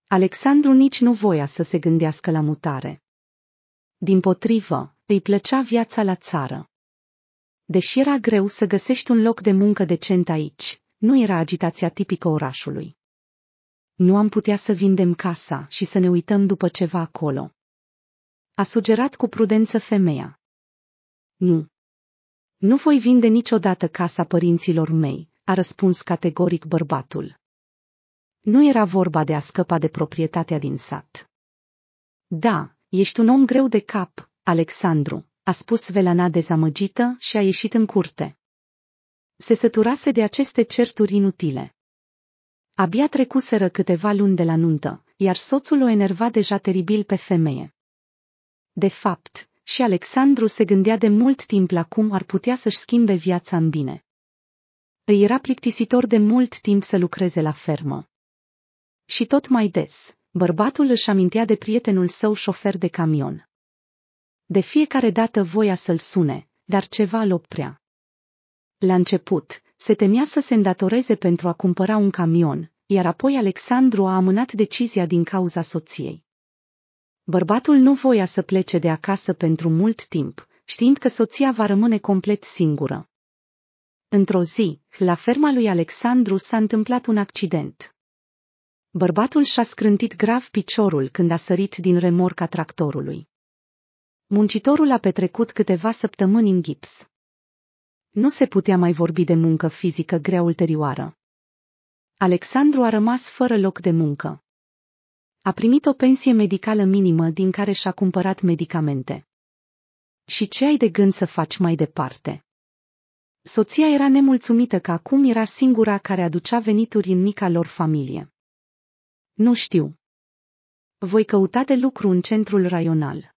Alexandru nici nu voia să se gândească la mutare. Din potrivă, îi plăcea viața la țară. Deși era greu să găsești un loc de muncă decent aici, nu era agitația tipică orașului. Nu am putea să vindem casa și să ne uităm după ceva acolo. A sugerat cu prudență femeia. Nu, nu voi vinde niciodată casa părinților mei, a răspuns categoric bărbatul. Nu era vorba de a scăpa de proprietatea din sat. Da, ești un om greu de cap, Alexandru, a spus Velana dezamăgită și a ieșit în curte. Se săturase de aceste certuri inutile. Abia trecuseră câteva luni de la nuntă, iar soțul o enerva deja teribil pe femeie. De fapt, și Alexandru se gândea de mult timp la cum ar putea să-și schimbe viața în bine. Îi era plictisitor de mult timp să lucreze la fermă. Și tot mai des, bărbatul își amintea de prietenul său șofer de camion. De fiecare dată voia să-l sune, dar ceva îl oprea. La început, se temea să se îndatoreze pentru a cumpăra un camion, iar apoi Alexandru a amânat decizia din cauza soției. Bărbatul nu voia să plece de acasă pentru mult timp, știind că soția va rămâne complet singură. Într-o zi, la ferma lui Alexandru s-a întâmplat un accident. Bărbatul și-a scrântit grav piciorul când a sărit din remorca tractorului. Muncitorul a petrecut câteva săptămâni în gips. Nu se putea mai vorbi de muncă fizică grea ulterioară. Alexandru a rămas fără loc de muncă. A primit o pensie medicală minimă din care și-a cumpărat medicamente. Și ce ai de gând să faci mai departe? Soția era nemulțumită că acum era singura care aducea venituri în mica lor familie. Nu știu. Voi căuta de lucru în centrul raional.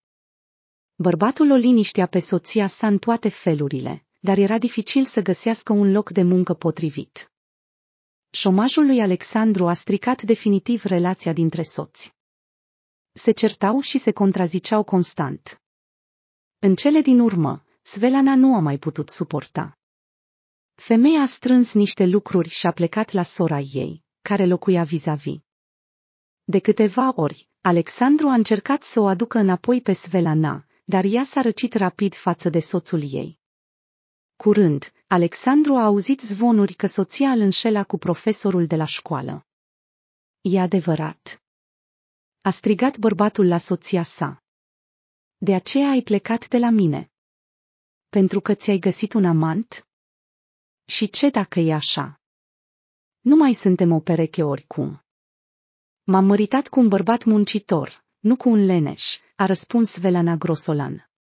Bărbatul o liniștea pe soția sa în toate felurile, dar era dificil să găsească un loc de muncă potrivit. Șomajul lui Alexandru a stricat definitiv relația dintre soți. Se certau și se contraziceau constant. În cele din urmă, Svelana nu a mai putut suporta. Femeia a strâns niște lucruri și a plecat la sora ei, care locuia vis-a-vis. De câteva ori, Alexandru a încercat să o aducă înapoi pe Svelana, dar ea s-a răcit rapid față de soțul ei. Curând, Alexandru a auzit zvonuri că soția îl înșela cu profesorul de la școală. E adevărat. A strigat bărbatul la soția sa. De aceea ai plecat de la mine. Pentru că ți-ai găsit un amant? Și ce dacă e așa? Nu mai suntem o pereche oricum. M-am măritat cu un bărbat muncitor, nu cu un leneș, a răspuns Velana Grosolan.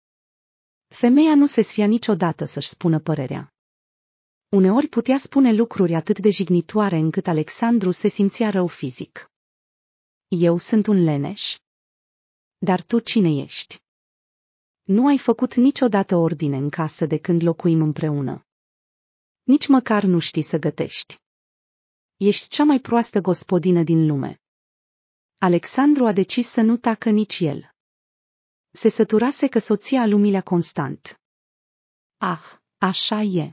Femeia nu se sfia niciodată să-și spună părerea. Uneori putea spune lucruri atât de jignitoare încât Alexandru se simțea rău fizic. Eu sunt un leneș. Dar tu cine ești? Nu ai făcut niciodată ordine în casă de când locuim împreună. Nici măcar nu știi să gătești. Ești cea mai proastă gospodină din lume. Alexandru a decis să nu tacă nici el. Se săturase că soția lumilea constant. Ah, așa e.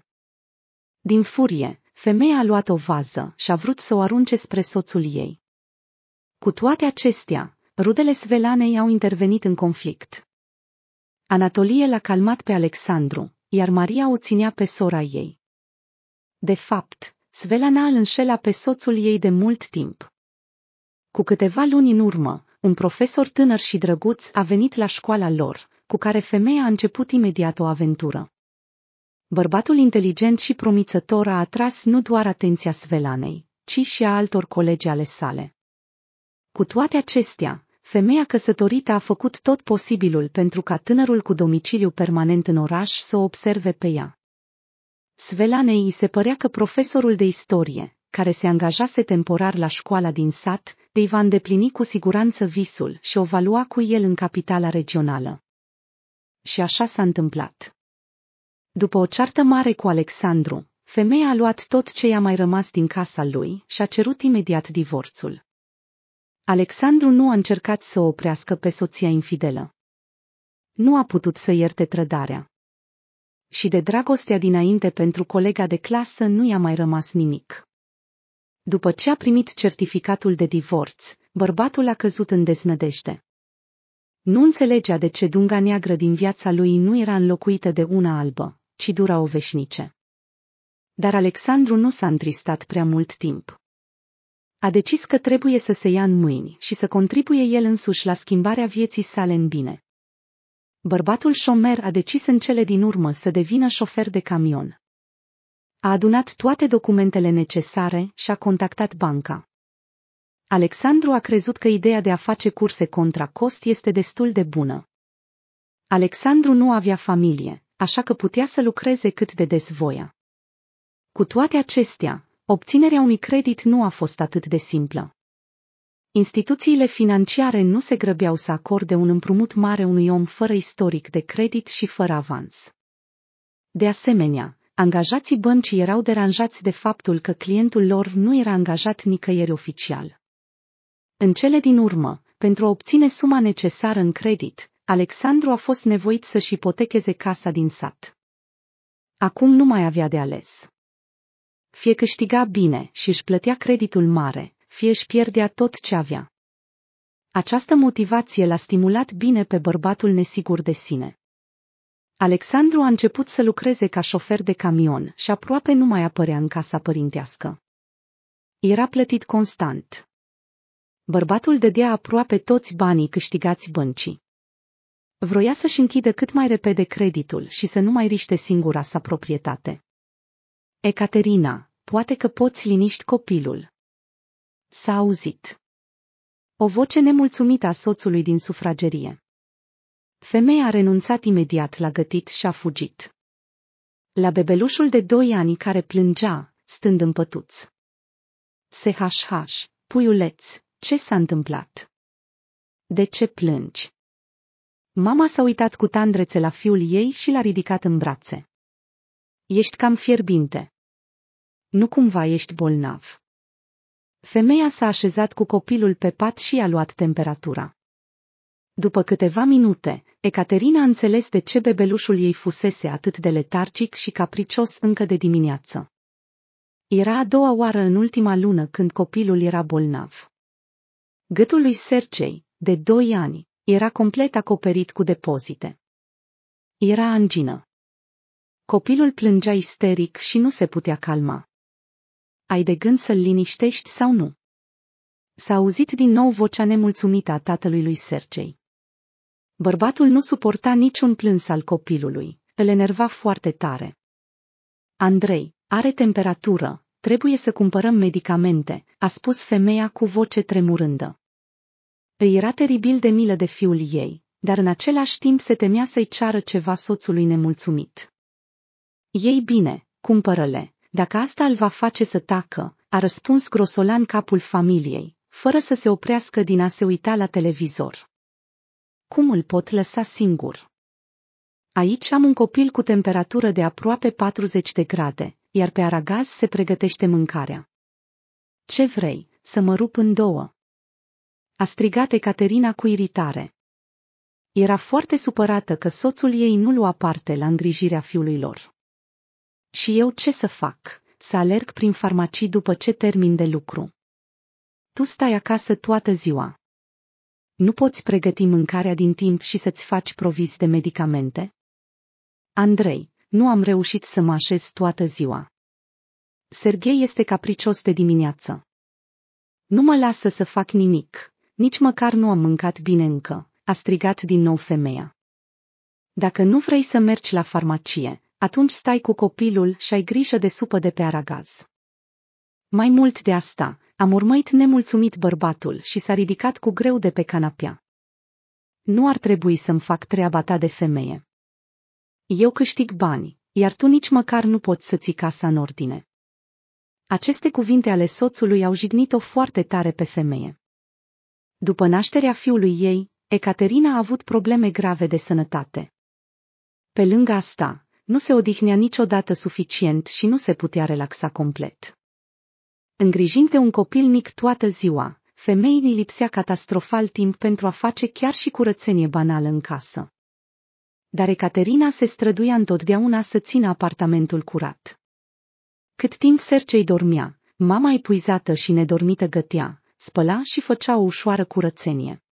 Din furie, femeia a luat o vază și a vrut să o arunce spre soțul ei. Cu toate acestea, rudele Svelanei au intervenit în conflict. Anatolie l-a calmat pe Alexandru, iar Maria o ținea pe sora ei. De fapt, Svelana îl înșela pe soțul ei de mult timp. Cu câteva luni în urmă, un profesor tânăr și drăguț a venit la școala lor, cu care femeia a început imediat o aventură. Bărbatul inteligent și promițător a atras nu doar atenția Svelanei, ci și a altor colegi ale sale. Cu toate acestea, femeia căsătorită a făcut tot posibilul pentru ca tânărul cu domiciliu permanent în oraș să o observe pe ea. Svelanei îi se părea că profesorul de istorie, care se angajase temporar la școala din sat, îi va îndeplini cu siguranță visul și o va lua cu el în capitala regională. Și așa s-a întâmplat. După o ceartă mare cu Alexandru, femeia a luat tot ce i-a mai rămas din casa lui și a cerut imediat divorțul. Alexandru nu a încercat să o oprească pe soția infidelă. Nu a putut să ierte trădarea. Și de dragostea dinainte pentru colega de clasă nu i-a mai rămas nimic. După ce a primit certificatul de divorț, bărbatul a căzut în deznădejde. Nu înțelegea de ce dunga neagră din viața lui nu era înlocuită de una albă, ci o veșnice. Dar Alexandru nu s-a întristat prea mult timp. A decis că trebuie să se ia în mâini și să contribuie el însuși la schimbarea vieții sale în bine. Bărbatul șomer a decis în cele din urmă să devină șofer de camion. A adunat toate documentele necesare și a contactat banca. Alexandru a crezut că ideea de a face curse contra cost este destul de bună. Alexandru nu avea familie așa că putea să lucreze cât de des voia. Cu toate acestea, obținerea unui credit nu a fost atât de simplă. Instituțiile financiare nu se grăbeau să acorde un împrumut mare unui om fără istoric de credit și fără avans. De asemenea, angajații băncii erau deranjați de faptul că clientul lor nu era angajat nicăieri oficial. În cele din urmă, pentru a obține suma necesară în credit, Alexandru a fost nevoit să-și ipotecheze casa din sat. Acum nu mai avea de ales. Fie câștiga bine și își plătea creditul mare, fie își pierdea tot ce avea. Această motivație l-a stimulat bine pe bărbatul nesigur de sine. Alexandru a început să lucreze ca șofer de camion și aproape nu mai apărea în casa părintească. Era plătit constant. Bărbatul dădea aproape toți banii câștigați băncii. Vroia să-și închidă cât mai repede creditul și să nu mai riște singura sa proprietate. Ecaterina, poate că poți liniști copilul. S-a auzit. O voce nemulțumită a soțului din sufragerie. Femeia a renunțat imediat la gătit și a fugit. La bebelușul de doi ani care plângea, stând în pătuț. SHH, puiuleț, ce s-a întâmplat? De ce plângi? Mama s-a uitat cu tandrețe la fiul ei și l-a ridicat în brațe. Ești cam fierbinte. Nu cumva ești bolnav. Femeia s-a așezat cu copilul pe pat și i-a luat temperatura. După câteva minute, Ecaterina a înțeles de ce bebelușul ei fusese atât de letargic și capricios încă de dimineață. Era a doua oară în ultima lună când copilul era bolnav. Gâtul lui Sergei, de doi ani, era complet acoperit cu depozite. Era angină. Copilul plângea isteric și nu se putea calma. Ai de gând să-l liniștești sau nu? S-a auzit din nou vocea nemulțumită a tatălui lui Sergei. Bărbatul nu suporta niciun plâns al copilului, îl enerva foarte tare. Andrei, are temperatură, trebuie să cumpărăm medicamente, a spus femeia cu voce tremurândă. Îi era teribil de milă de fiul ei, dar în același timp se temea să-i ceară ceva soțului nemulțumit. Ei bine, cumpără-le, dacă asta îl va face să tacă, a răspuns grosolan capul familiei, fără să se oprească din a se uita la televizor. Cum îl pot lăsa singur? Aici am un copil cu temperatură de aproape 40 de grade, iar pe aragaz se pregătește mâncarea. Ce vrei, să mă rup în două? a strigat Ecaterina cu iritare. Era foarte supărată că soțul ei nu lua parte la îngrijirea fiului lor. Și eu ce să fac? Să alerg prin farmacii după ce termin de lucru. Tu stai acasă toată ziua. Nu poți pregăti mâncarea din timp și să-ți faci proviz de medicamente? Andrei, nu am reușit să mă așez toată ziua. Serghei este capricios de dimineață. Nu mă lasă să fac nimic, nici măcar nu am mâncat bine încă, a strigat din nou femeia. Dacă nu vrei să mergi la farmacie, atunci stai cu copilul și ai grijă de supă de pe aragaz. Mai mult de asta, am urmăit nemulțumit bărbatul și s-a ridicat cu greu de pe canapea. Nu ar trebui să-mi fac treaba ta de femeie. Eu câștig bani, iar tu nici măcar nu poți să ții casa în ordine. Aceste cuvinte ale soțului au jignit-o foarte tare pe femeie. După nașterea fiului ei, Ecaterina a avut probleme grave de sănătate. Pe lângă asta, nu se odihnea niciodată suficient și nu se putea relaxa complet. Îngrijind de un copil mic toată ziua, femeii îi lipsea catastrofal timp pentru a face chiar și curățenie banală în casă. Dar Ecaterina se străduia întotdeauna să țină apartamentul curat. Cât timp Sercei dormea, mama epuizată și nedormită gătea, spăla și făcea o ușoară curățenie.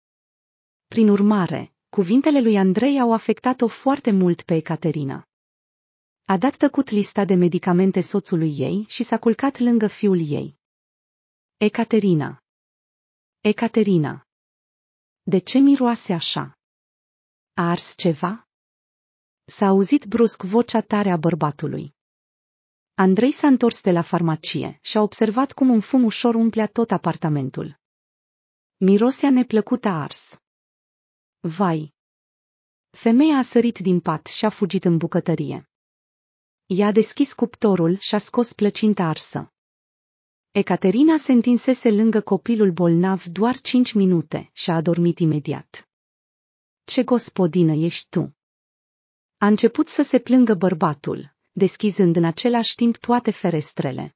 Prin urmare, cuvintele lui Andrei au afectat-o foarte mult pe Ecaterina. A dat tăcut lista de medicamente soțului ei și s-a culcat lângă fiul ei. Ecaterina. Ecaterina. De ce miroase așa? A ars ceva? S-a auzit brusc vocea tare a bărbatului. Andrei s-a întors de la farmacie și a observat cum un fum ușor umplea tot apartamentul. Mirosea neplăcută ars. Vai! Femeia a sărit din pat și a fugit în bucătărie. i a deschis cuptorul și a scos plăcinta arsă. Ecaterina se întinsese lângă copilul bolnav doar cinci minute și a adormit imediat. Ce gospodină ești tu! A început să se plângă bărbatul, deschizând în același timp toate ferestrele.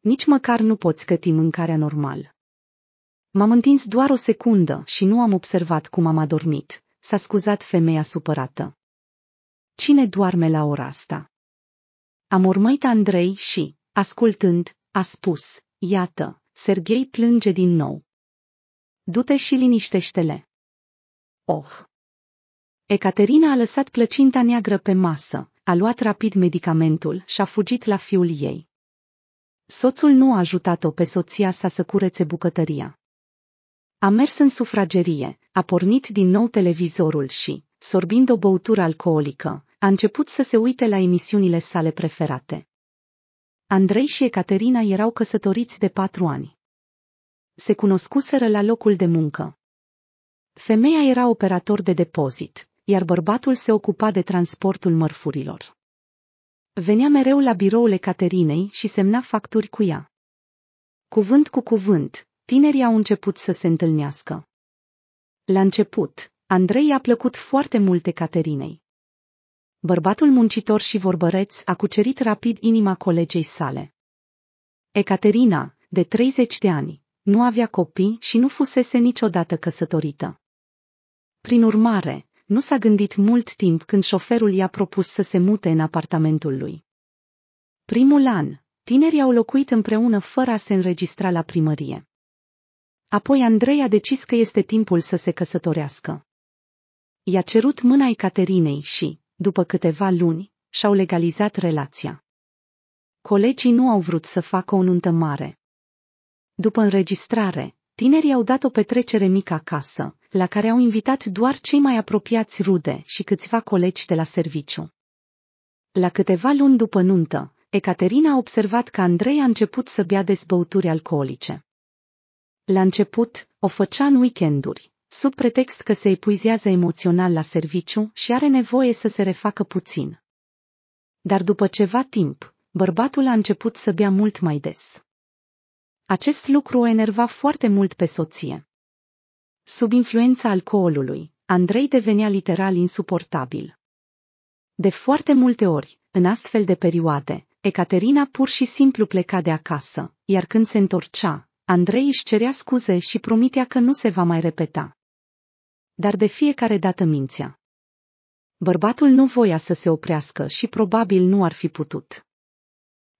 Nici măcar nu poți căti mâncarea normal. M-am întins doar o secundă și nu am observat cum am adormit, s-a scuzat femeia supărată. Cine doarme la ora asta? Am urmăit Andrei și, ascultând, a spus, iată, Serghei plânge din nou. Du-te și liniștește-le. Oh! Ecaterina a lăsat plăcinta neagră pe masă, a luat rapid medicamentul și a fugit la fiul ei. Soțul nu a ajutat-o pe soția sa să curețe bucătăria. A mers în sufragerie, a pornit din nou televizorul și, sorbind o băutură alcoolică, a început să se uite la emisiunile sale preferate. Andrei și Ecaterina erau căsătoriți de patru ani. Se cunoscuseră la locul de muncă. Femeia era operator de depozit, iar bărbatul se ocupa de transportul mărfurilor. Venea mereu la biroul Caterinei și semna facturi cu ea. Cuvânt cu cuvânt, tinerii au început să se întâlnească. La început, Andrei i-a plăcut foarte mult Caterinei. Bărbatul muncitor și vorbăreț a cucerit rapid inima colegei sale. Ecaterina, de 30 de ani, nu avea copii și nu fusese niciodată căsătorită. Prin urmare, nu s-a gândit mult timp când șoferul i-a propus să se mute în apartamentul lui. Primul an, tinerii au locuit împreună fără a se înregistra la primărie. Apoi Andrei a decis că este timpul să se căsătorească. I-a cerut mâna Caterinei și, după câteva luni, și-au legalizat relația. Colegii nu au vrut să facă o nuntă mare. După înregistrare, Tinerii au dat o petrecere mică acasă, la care au invitat doar cei mai apropiați rude și câțiva colegi de la serviciu. La câteva luni după nuntă, Ecaterina a observat că Andrei a început să bea des alcoolice. La început, o făcea în weekenduri, sub pretext că se epuizează emoțional la serviciu și are nevoie să se refacă puțin. Dar după ceva timp, bărbatul a început să bea mult mai des. Acest lucru o enerva foarte mult pe soție. Sub influența alcoolului, Andrei devenea literal insuportabil. De foarte multe ori, în astfel de perioade, Ecaterina pur și simplu pleca de acasă, iar când se întorcea, Andrei își cerea scuze și promitea că nu se va mai repeta. Dar de fiecare dată mințea. Bărbatul nu voia să se oprească și probabil nu ar fi putut.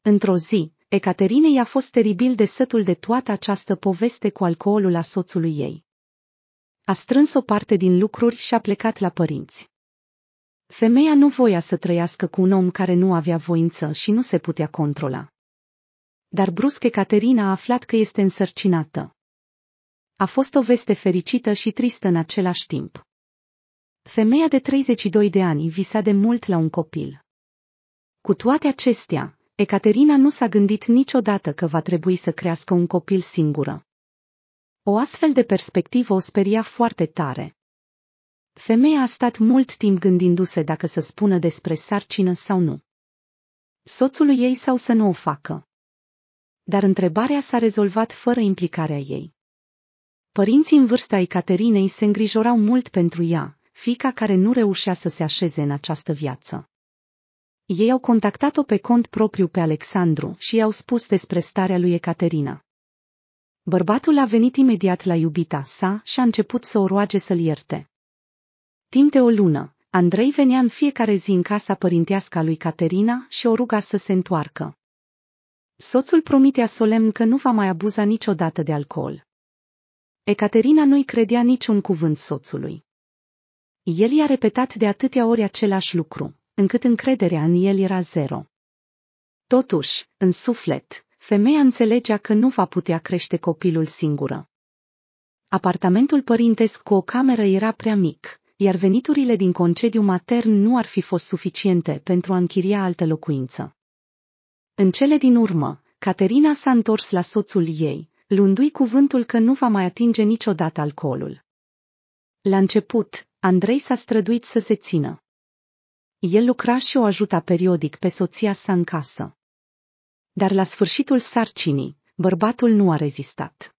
Într-o zi, Ecaterinei a fost teribil de sătul de toată această poveste cu alcoolul a soțului ei. A strâns o parte din lucruri și a plecat la părinți. Femeia nu voia să trăiască cu un om care nu avea voință și nu se putea controla. Dar brusc Ecaterina a aflat că este însărcinată. A fost o veste fericită și tristă în același timp. Femeia de 32 de ani visa de mult la un copil. Cu toate acestea, Ecaterina nu s-a gândit niciodată că va trebui să crească un copil singură. O astfel de perspectivă o speria foarte tare. Femeia a stat mult timp gândindu-se dacă să spună despre sarcină sau nu. Soțului ei sau să nu o facă. Dar întrebarea s-a rezolvat fără implicarea ei. Părinții în vârsta Ecaterinei se îngrijorau mult pentru ea, fica care nu reușea să se așeze în această viață. Ei au contactat-o pe cont propriu pe Alexandru și i-au spus despre starea lui Ecaterina. Bărbatul a venit imediat la iubita sa și a început să o roage să-l ierte. Timp de o lună, Andrei venea în fiecare zi în casa părintească a lui Caterina și o ruga să se întoarcă. Soțul promitea solemn că nu va mai abuza niciodată de alcool. Ecaterina nu-i credea niciun cuvânt soțului. El i-a repetat de atâtea ori același lucru, încât încrederea în el era zero. Totuși, în suflet, femeia înțelegea că nu va putea crește copilul singură. Apartamentul părintesc cu o cameră era prea mic, iar veniturile din concediu matern nu ar fi fost suficiente pentru a închiria altă locuință. În cele din urmă, Caterina s-a întors la soțul ei, luându-i cuvântul că nu va mai atinge niciodată alcoolul. La început, Andrei s-a străduit să se țină. El lucra și o ajuta periodic pe soția sa în casă. Dar la sfârșitul sarcinii, bărbatul nu a rezistat.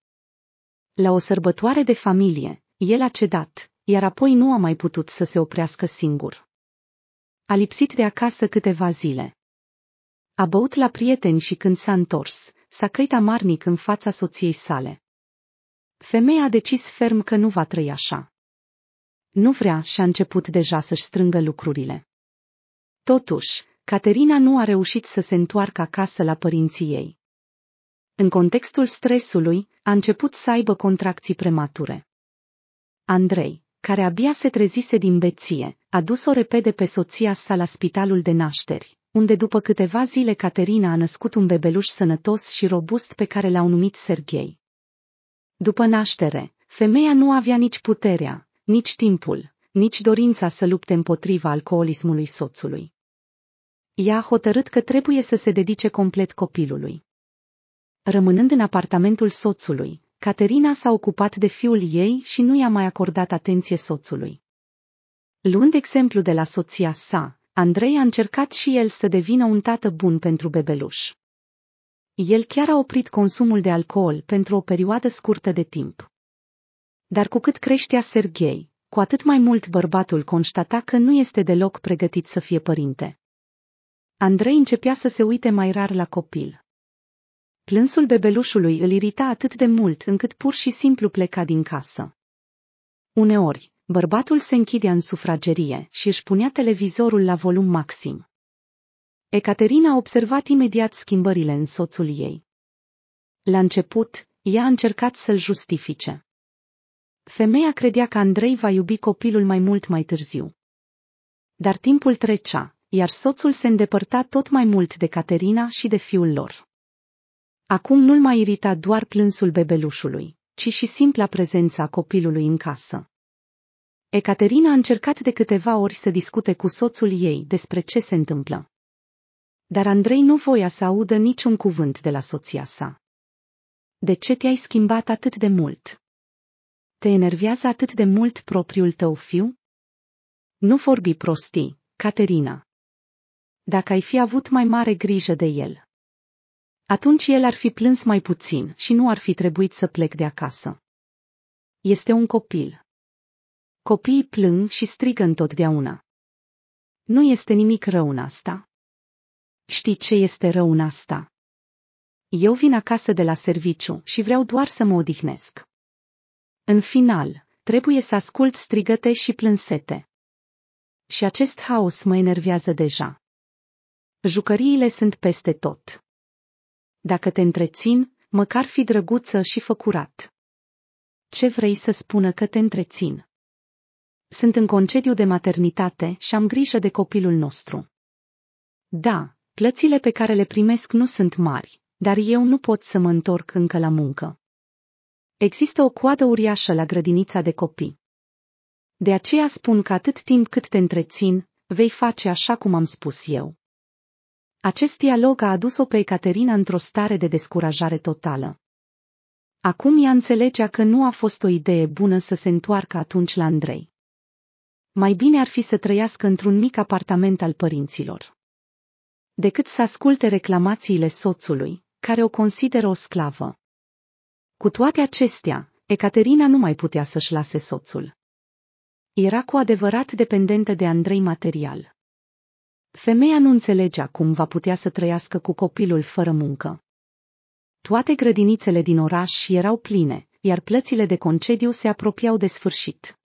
La o sărbătoare de familie, el a cedat, iar apoi nu a mai putut să se oprească singur. A lipsit de acasă câteva zile. A băut la prieteni și când s-a întors, s-a căit amarnic în fața soției sale. Femeia a decis ferm că nu va trăi așa. Nu vrea și a început deja să-și strângă lucrurile. Totuși, Caterina nu a reușit să se întoarcă acasă la părinții ei. În contextul stresului, a început să aibă contracții premature. Andrei, care abia se trezise din beție, a dus-o repede pe soția sa la spitalul de nașteri, unde după câteva zile Caterina a născut un bebeluș sănătos și robust pe care l-au numit Serghei. După naștere, femeia nu avea nici puterea, nici timpul, nici dorința să lupte împotriva alcoolismului soțului. Ea a hotărât că trebuie să se dedice complet copilului. Rămânând în apartamentul soțului, Caterina s-a ocupat de fiul ei și nu i-a mai acordat atenție soțului. Luând exemplu de la soția sa, Andrei a încercat și el să devină un tată bun pentru bebeluș. El chiar a oprit consumul de alcool pentru o perioadă scurtă de timp. Dar cu cât creștea Serghei, cu atât mai mult bărbatul constata că nu este deloc pregătit să fie părinte. Andrei începea să se uite mai rar la copil. Plânsul bebelușului îl irita atât de mult încât pur și simplu pleca din casă. Uneori, bărbatul se închidea în sufragerie și își punea televizorul la volum maxim. Ecaterina a observat imediat schimbările în soțul ei. La început, ea a încercat să-l justifice. Femeia credea că Andrei va iubi copilul mai mult mai târziu. Dar timpul trecea, iar soțul se îndepărta tot mai mult de Caterina și de fiul lor. Acum nu-l mai irita doar plânsul bebelușului, ci și simpla prezența copilului în casă. Ecaterina a încercat de câteva ori să discute cu soțul ei despre ce se întâmplă. Dar Andrei nu voia să audă niciun cuvânt de la soția sa. De ce te-ai schimbat atât de mult? Te enervează atât de mult propriul tău fiu? Nu vorbi prostii, Caterina. Dacă ai fi avut mai mare grijă de el. Atunci el ar fi plâns mai puțin și nu ar fi trebuit să plec de acasă. Este un copil. Copiii plâng și strigă întotdeauna. Nu este nimic rău în asta. Știi ce este rău în asta? Eu vin acasă de la serviciu și vreau doar să mă odihnesc. În final, trebuie să ascult strigăte și plânsete. Și acest haos mă enervează deja. Jucăriile sunt peste tot. Dacă te întrețin, măcar fi drăguță și făcurat. Ce vrei să spună că te întrețin? Sunt în concediu de maternitate și am grijă de copilul nostru. Da, plățile pe care le primesc nu sunt mari, dar eu nu pot să mă întorc încă la muncă. Există o coadă uriașă la grădinița de copii. De aceea spun că atât timp cât te întrețin, vei face așa cum am spus eu. Acest dialog a adus-o pe Ecaterina într-o stare de descurajare totală. Acum ea înțelegea că nu a fost o idee bună să se întoarcă atunci la Andrei. Mai bine ar fi să trăiască într-un mic apartament al părinților. Decât să asculte reclamațiile soțului, care o consideră o sclavă. Cu toate acestea, Ecaterina nu mai putea să-și lase soțul. Era cu adevărat dependentă de Andrei material. Femeia nu înțelegea cum va putea să trăiască cu copilul fără muncă. Toate grădinițele din oraș erau pline, iar plățile de concediu se apropiau de sfârșit.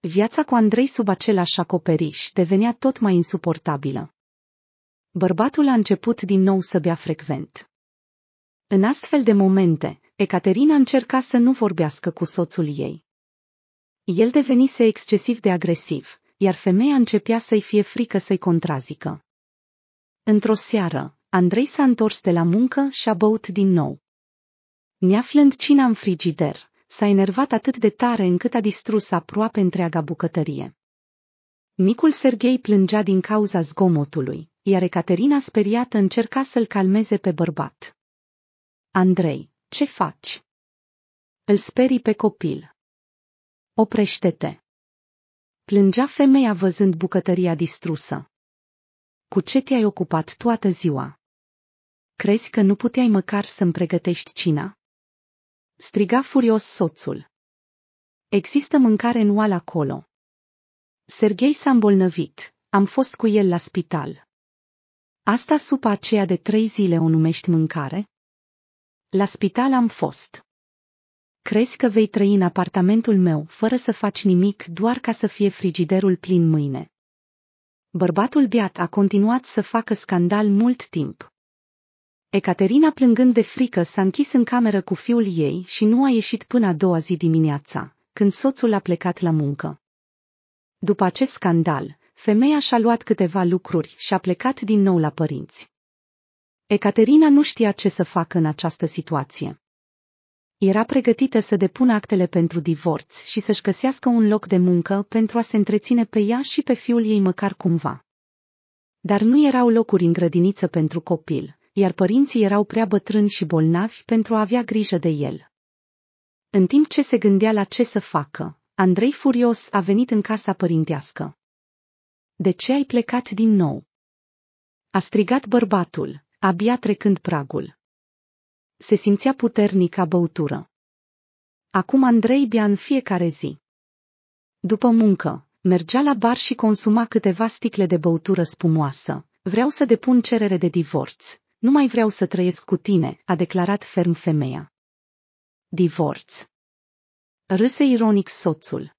Viața cu Andrei sub același acoperiș devenea tot mai insuportabilă. Bărbatul a început din nou să bea frecvent. În astfel de momente, Ecaterina încerca să nu vorbească cu soțul ei. El devenise excesiv de agresiv, iar femeia începea să-i fie frică să-i contrazică. Într-o seară, Andrei s-a întors de la muncă și a băut din nou. Neaflând cina în frigider, s-a enervat atât de tare încât a distrus aproape întreaga bucătărie. Micul Serghei plângea din cauza zgomotului, iar Ecaterina speriată încerca să-l calmeze pe bărbat. Andrei, ce faci? Îl sperii pe copil. Oprește-te. Plângea femeia văzând bucătăria distrusă. Cu ce te-ai ocupat toată ziua? Crezi că nu puteai măcar să-mi pregătești cina? Striga furios soțul. Există mâncare în oală acolo. Serghei s-a îmbolnăvit, am fost cu el la spital. Asta supa aceea de trei zile o numești mâncare? La spital am fost. Crezi că vei trăi în apartamentul meu fără să faci nimic doar ca să fie frigiderul plin mâine. Bărbatul biat a continuat să facă scandal mult timp. Ecaterina plângând de frică s-a închis în cameră cu fiul ei și nu a ieșit până a doua zi dimineața, când soțul a plecat la muncă. După acest scandal, femeia și-a luat câteva lucruri și a plecat din nou la părinți. Ecaterina nu știa ce să facă în această situație. Era pregătită să depună actele pentru divorț și să-și găsească un loc de muncă pentru a se întreține pe ea și pe fiul ei măcar cumva. Dar nu erau locuri în grădiniță pentru copil, iar părinții erau prea bătrâni și bolnavi pentru a avea grijă de el. În timp ce se gândea la ce să facă, Andrei furios a venit în casa părintească. De ce ai plecat din nou? A strigat bărbatul, abia trecând pragul. Se simțea puternic ca băutură. Acum Andrei bea în fiecare zi. După muncă, mergea la bar și consuma câteva sticle de băutură spumoasă. Vreau să depun cerere de divorț. Nu mai vreau să trăiesc cu tine, a declarat ferm femeia. Divorț. Râse ironic soțul.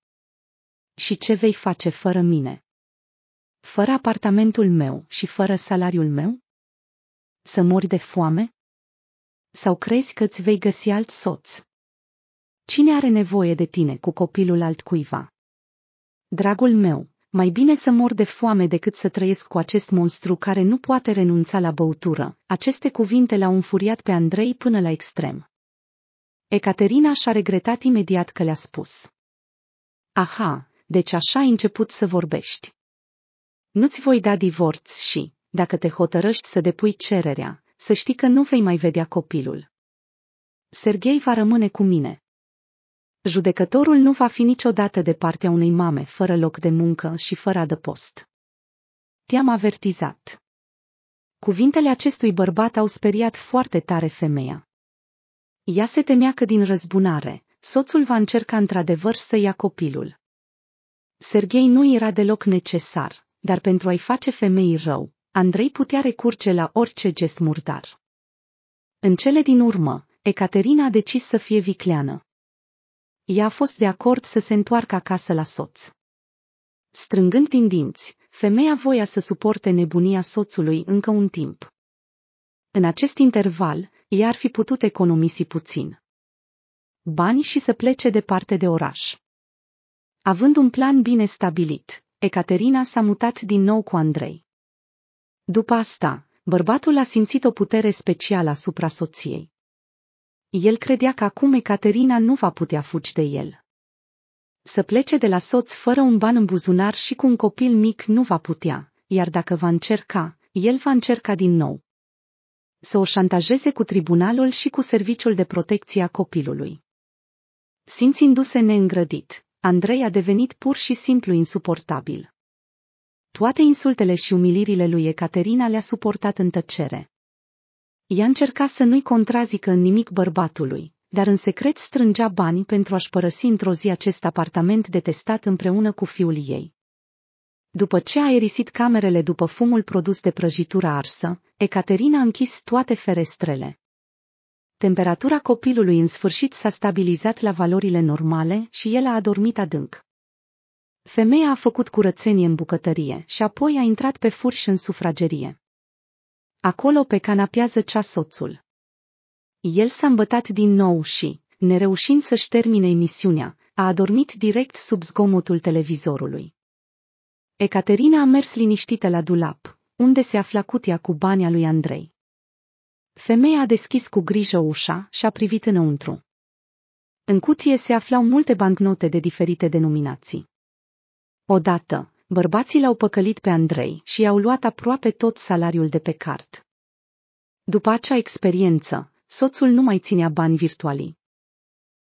Și ce vei face fără mine? Fără apartamentul meu și fără salariul meu? Să mori de foame? Sau crezi că îți vei găsi alt soț? Cine are nevoie de tine cu copilul altcuiva? Dragul meu, mai bine să mor de foame decât să trăiesc cu acest monstru care nu poate renunța la băutură. Aceste cuvinte l-au înfuriat pe Andrei până la extrem. Ecaterina și-a regretat imediat că le-a spus. Aha, deci așa ai început să vorbești. Nu-ți voi da divorț și, dacă te hotărăști să depui cererea, să știi că nu vei mai vedea copilul. Serghei va rămâne cu mine. Judecătorul nu va fi niciodată de partea unei mame fără loc de muncă și fără adăpost. Te-am avertizat. Cuvintele acestui bărbat au speriat foarte tare femeia. Ea se temea că din răzbunare, soțul va încerca într-adevăr să ia copilul. Serghei nu era deloc necesar, dar pentru a-i face femeii rău, Andrei putea recurge la orice gest murdar. În cele din urmă, Ecaterina a decis să fie vicleană. Ea a fost de acord să se întoarcă acasă la soț. Strângând din dinți, femeia voia să suporte nebunia soțului încă un timp. În acest interval, ea ar fi putut economisi puțin. Bani și să plece departe de oraș. Având un plan bine stabilit, Ecaterina s-a mutat din nou cu Andrei. După asta, bărbatul a simțit o putere specială asupra soției. El credea că acum Ecaterina nu va putea fugi de el. Să plece de la soț fără un ban în buzunar și cu un copil mic nu va putea, iar dacă va încerca, el va încerca din nou. Să o șantajeze cu tribunalul și cu serviciul de protecție a copilului. Simțindu-se neîngrădit, Andrei a devenit pur și simplu insuportabil. Toate insultele și umilirile lui Ecaterina le-a suportat în tăcere. Ea încerca să nu-i contrazică în nimic bărbatului, dar în secret strângea bani pentru a-și părăsi într-o zi acest apartament detestat împreună cu fiul ei. După ce a erisit camerele după fumul produs de prăjitura arsă, Ecaterina a închis toate ferestrele. Temperatura copilului în sfârșit s-a stabilizat la valorile normale și el a adormit adânc. Femeia a făcut curățenie în bucătărie și apoi a intrat pe furș în sufragerie. Acolo pe canapea zăcea soțul. El s-a îmbătat din nou și, nereușind să-și termine emisiunea, a adormit direct sub zgomotul televizorului. Ecaterina a mers liniștită la dulap, unde se afla cutia cu bania lui Andrei. Femeia a deschis cu grijă ușa și a privit înăuntru. În cutie se aflau multe bancnote de diferite denominații. Odată, bărbații l-au păcălit pe Andrei și i-au luat aproape tot salariul de pe card. După acea experiență, soțul nu mai ținea bani virtuali.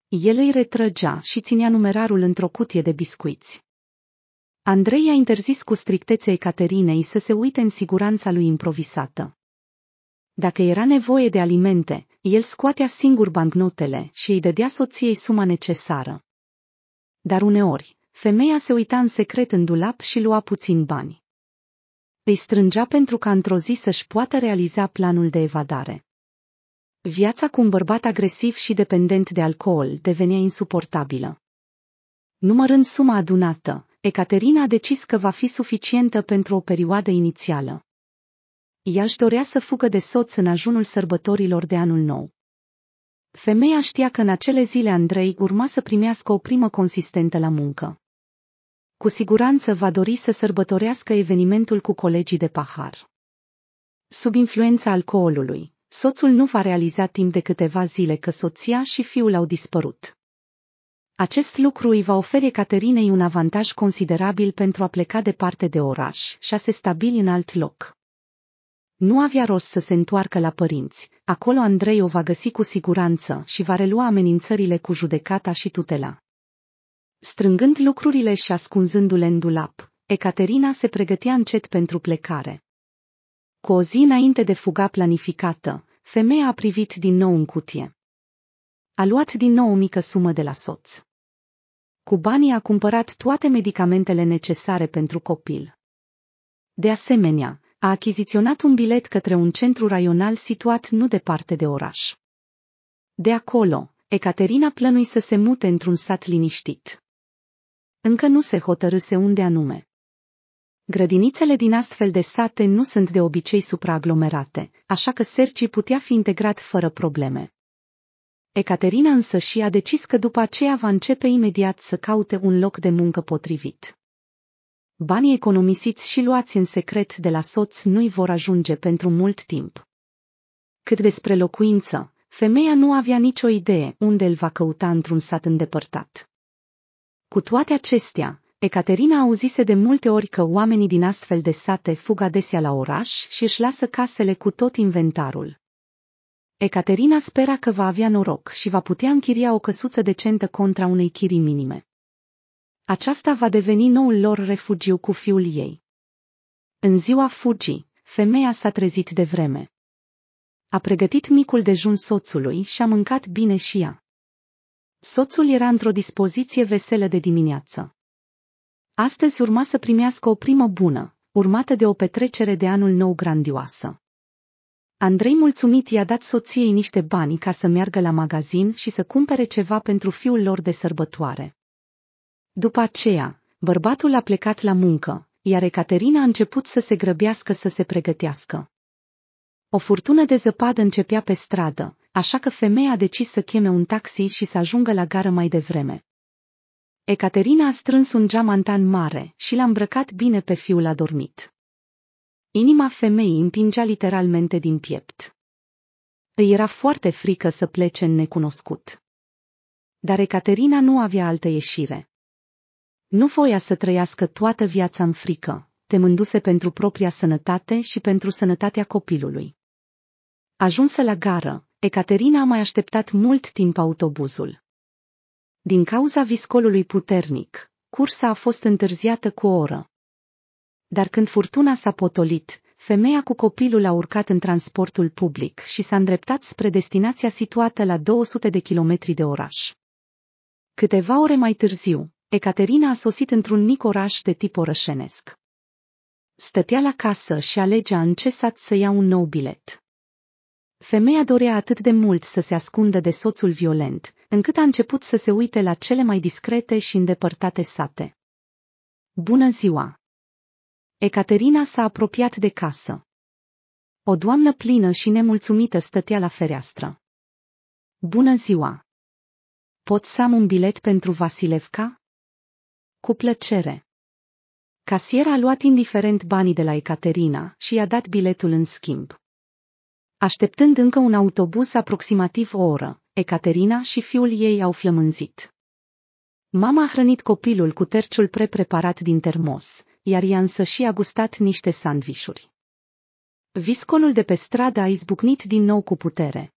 El îi retrăgea și ținea numerarul într-o cutie de biscuiți. Andrei a interzis cu strictețe Ecaterinei să se uite în siguranța lui improvisată. Dacă era nevoie de alimente, el scoatea singur bancnotele și îi dădea soției suma necesară. Dar uneori, Femeia se uita în secret în dulap și lua puțin bani. Îi strângea pentru ca într-o zi să-și poată realiza planul de evadare. Viața cu un bărbat agresiv și dependent de alcool devenea insuportabilă. Numărând suma adunată, Ecaterina a decis că va fi suficientă pentru o perioadă inițială. Ea își dorea să fugă de soț în ajunul sărbătorilor de anul nou. Femeia știa că în acele zile Andrei urma să primească o primă consistentă la muncă cu siguranță va dori să sărbătorească evenimentul cu colegii de pahar. Sub influența alcoolului, soțul nu va realiza timp de câteva zile că soția și fiul au dispărut. Acest lucru îi va oferi Caterinei un avantaj considerabil pentru a pleca departe de oraș și a se stabili în alt loc. Nu avea rost să se întoarcă la părinți, acolo Andrei o va găsi cu siguranță și va relua amenințările cu judecata și tutela. Strângând lucrurile și ascunzându-le în dulap, Ecaterina se pregătea încet pentru plecare. Cu o zi înainte de fuga planificată, femeia a privit din nou în cutie. A luat din nou o mică sumă de la soț. Cu banii a cumpărat toate medicamentele necesare pentru copil. De asemenea, a achiziționat un bilet către un centru raional situat nu departe de oraș. De acolo, Ecaterina plănui să se mute într-un sat liniștit. Încă nu se hotărâse unde anume. Grădinițele din astfel de sate nu sunt de obicei supraaglomerate, așa că sercii putea fi integrat fără probleme. Ecaterina însă și a decis că după aceea va începe imediat să caute un loc de muncă potrivit. Banii economisiți și luați în secret de la soț nu-i vor ajunge pentru mult timp. Cât despre locuință, femeia nu avea nicio idee unde îl va căuta într-un sat îndepărtat. Cu toate acestea, Ecaterina auzise de multe ori că oamenii din astfel de sate fug adesea la oraș și își lasă casele cu tot inventarul. Ecaterina spera că va avea noroc și va putea închiria o căsuță decentă contra unei chirii minime. Aceasta va deveni noul lor refugiu cu fiul ei. În ziua fugii, femeia s-a trezit de vreme. A pregătit micul dejun soțului și a mâncat bine și ea. Soțul era într-o dispoziție veselă de dimineață. Astăzi urma să primească o primă bună, urmată de o petrecere de anul nou grandioasă. Andrei mulțumit i-a dat soției niște bani ca să meargă la magazin și să cumpere ceva pentru fiul lor de sărbătoare. După aceea, bărbatul a plecat la muncă, iar Ecaterina a început să se grăbească să se pregătească. O furtună de zăpadă începea pe stradă, așa că femeia a decis să cheme un taxi și să ajungă la gară mai devreme. Ecaterina a strâns un geamantan mare și l-a îmbrăcat bine pe fiul adormit. Inima femeii împingea literalmente din piept. Îi era foarte frică să plece în necunoscut. Dar Ecaterina nu avea altă ieșire. Nu voia să trăiască toată viața în frică, temându-se pentru propria sănătate și pentru sănătatea copilului. Ajunsă la gară, Ecaterina a mai așteptat mult timp autobuzul. Din cauza viscolului puternic, cursa a fost întârziată cu o oră. Dar când furtuna s-a potolit, femeia cu copilul a urcat în transportul public și s-a îndreptat spre destinația situată la 200 de kilometri de oraș. Câteva ore mai târziu, Ecaterina a sosit într-un mic oraș de tip orășenesc. Stătea la casă și alegea în ce sat să ia un nou bilet. Femeia dorea atât de mult să se ascundă de soțul violent, încât a început să se uite la cele mai discrete și îndepărtate sate. Bună ziua! Ecaterina s-a apropiat de casă. O doamnă plină și nemulțumită stătea la fereastră. Bună ziua! Pot să am un bilet pentru Vasilevca? Cu plăcere! Casiera a luat indiferent banii de la Ecaterina și i-a dat biletul în schimb. Așteptând încă un autobuz aproximativ o oră, Ecaterina și fiul ei au flămânzit. Mama a hrănit copilul cu terciul prepreparat din termos, iar ea însă și a gustat niște sandvișuri. Visconul de pe stradă a izbucnit din nou cu putere.